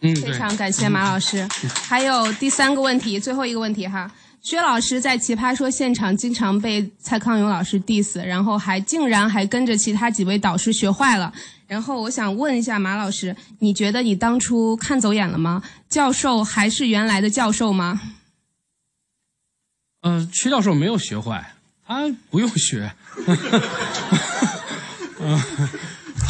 嗯，非常感谢马老师，还有第三个问题，最后一个问题哈。薛老师在《奇葩说》现场经常被蔡康永老师 diss，然后还竟然还跟着其他几位导师学坏了。然后我想问一下马老师，你觉得你当初看走眼了吗？教授还是原来的教授吗？呃，薛教授没有学坏，他不用学。[LAUGHS]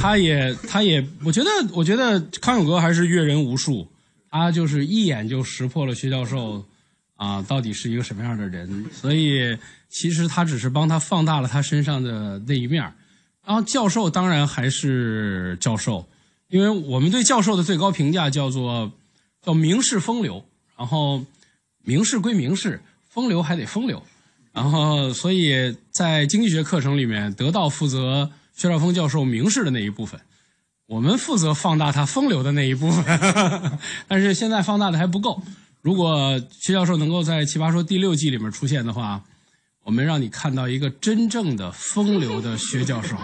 他也，他也，我觉得，我觉得康永哥还是阅人无数，他就是一眼就识破了薛教授。啊，到底是一个什么样的人？所以其实他只是帮他放大了他身上的那一面然后教授当然还是教授，因为我们对教授的最高评价叫做叫明士风流。然后明士归明士，风流还得风流。然后所以在经济学课程里面，得道负责薛兆丰教授明士的那一部分，我们负责放大他风流的那一部分。[LAUGHS] 但是现在放大的还不够。如果薛教授能够在《奇葩说》第六季里面出现的话，我们让你看到一个真正的风流的薛教授。[LAUGHS]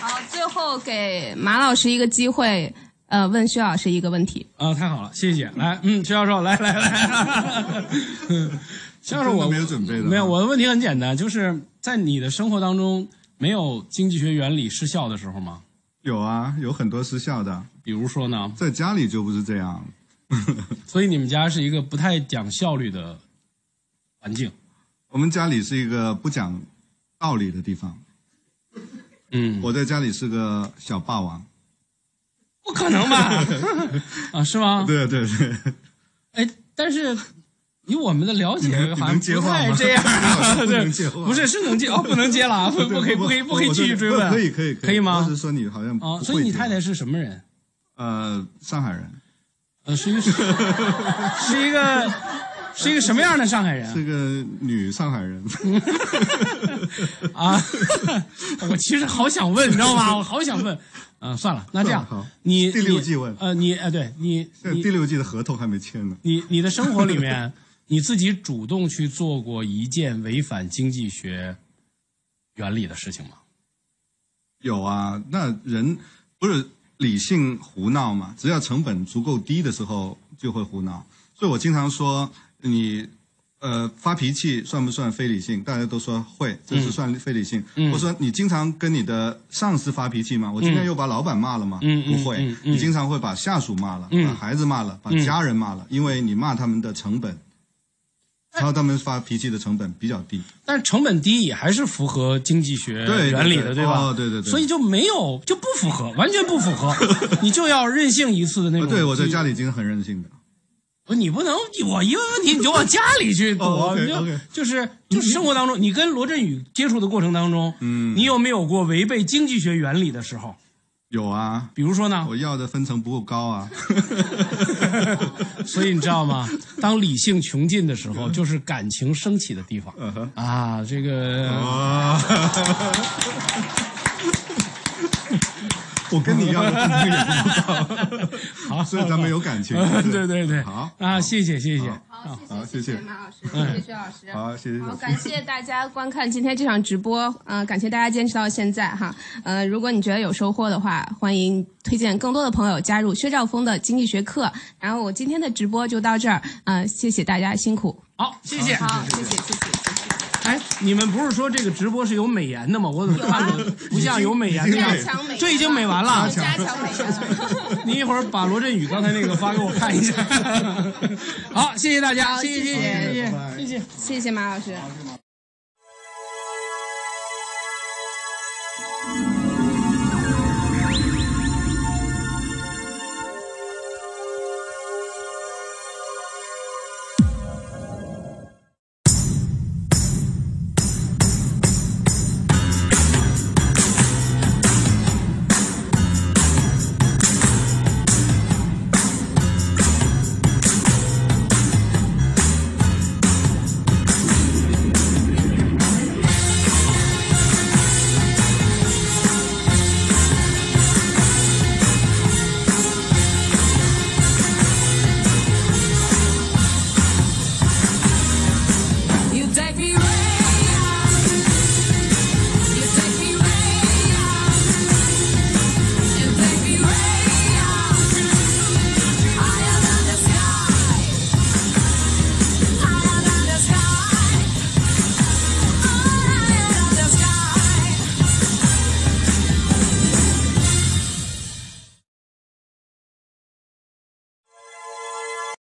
好，最后给马老师一个机会，呃，问薛老师一个问题。啊，太好了，谢谢。来，嗯，薛教授，来来来。[LAUGHS] 薛教授，我没有准备的。没有，我的问题很简单，就是在你的生活当中，没有经济学原理失效的时候吗？有啊，有很多失效的。比如说呢，在家里就不是这样，[LAUGHS] 所以你们家是一个不太讲效率的环境。我们家里是一个不讲道理的地方。嗯，我在家里是个小霸王。不可能吧？[LAUGHS] 啊，是吗？对对对。哎，但是。以我们的了解，好像不太这样。[LAUGHS] 不不是，是能接哦，不能接了，[LAUGHS] 不，不可以，不可以，不可以继续追问。可以，可以，可以吗？就是说你好像啊？所以你太太是什么人？呃，上海人。呃，是一个，是一个，是一个什么样的上海人？是个女上海人。[LAUGHS] 啊，我其实好想问，你知道吗？我好想问。啊，算了，那这样，你第六季问呃，你呃，对你第六季的合同还没签呢。你你的生活里面。你自己主动去做过一件违反经济学原理的事情吗？有啊，那人不是理性胡闹嘛？只要成本足够低的时候就会胡闹。所以我经常说，你呃发脾气算不算非理性？大家都说会，这是算非理性。我说你经常跟你的上司发脾气吗？我今天又把老板骂了嘛？不会，你经常会把下属骂了，把孩子骂了，把家人骂了，因为你骂他们的成本。然后他们发脾气的成本比较低，但是成本低也还是符合经济学原理的，对吧？哦，对对对，所以就没有就不符合，完全不符合，[LAUGHS] 你就要任性一次的那种。对我在家里已经很任性的，不，你不能，我一个问题你就往家里去躲，[LAUGHS] 你就就是就生活当中，你跟罗振宇接触的过程当中，嗯，你有没有过违背经济学原理的时候？有啊，比如说呢，我要的分层不够高啊，[LAUGHS] 所以你知道吗？当理性穷尽的时候，就是感情升起的地方啊，这个。[LAUGHS] 我跟你要的更 [LAUGHS] 远，[LAUGHS] 好，所以咱们有感情，对对对，好啊，谢谢谢谢，好，好谢谢马老师，谢谢薛老师，好谢谢，好感谢大家观看今天这场直播，嗯，感谢大家坚持到现在哈，嗯，如果你觉得有收获的话，欢迎推荐更多的朋友加入薛兆峰的经济学课，然后我今天的直播就到这儿，嗯，谢谢大家辛苦，好谢谢，好谢谢谢谢。哎，你们不是说这个直播是有美颜的吗？我怎么看着不像有美颜的？这已经美完了。加强美颜。你一会儿把罗振宇刚才那个发给我看一下。[LAUGHS] 好，谢谢大家，谢谢，谢谢，谢谢，谢谢马老师。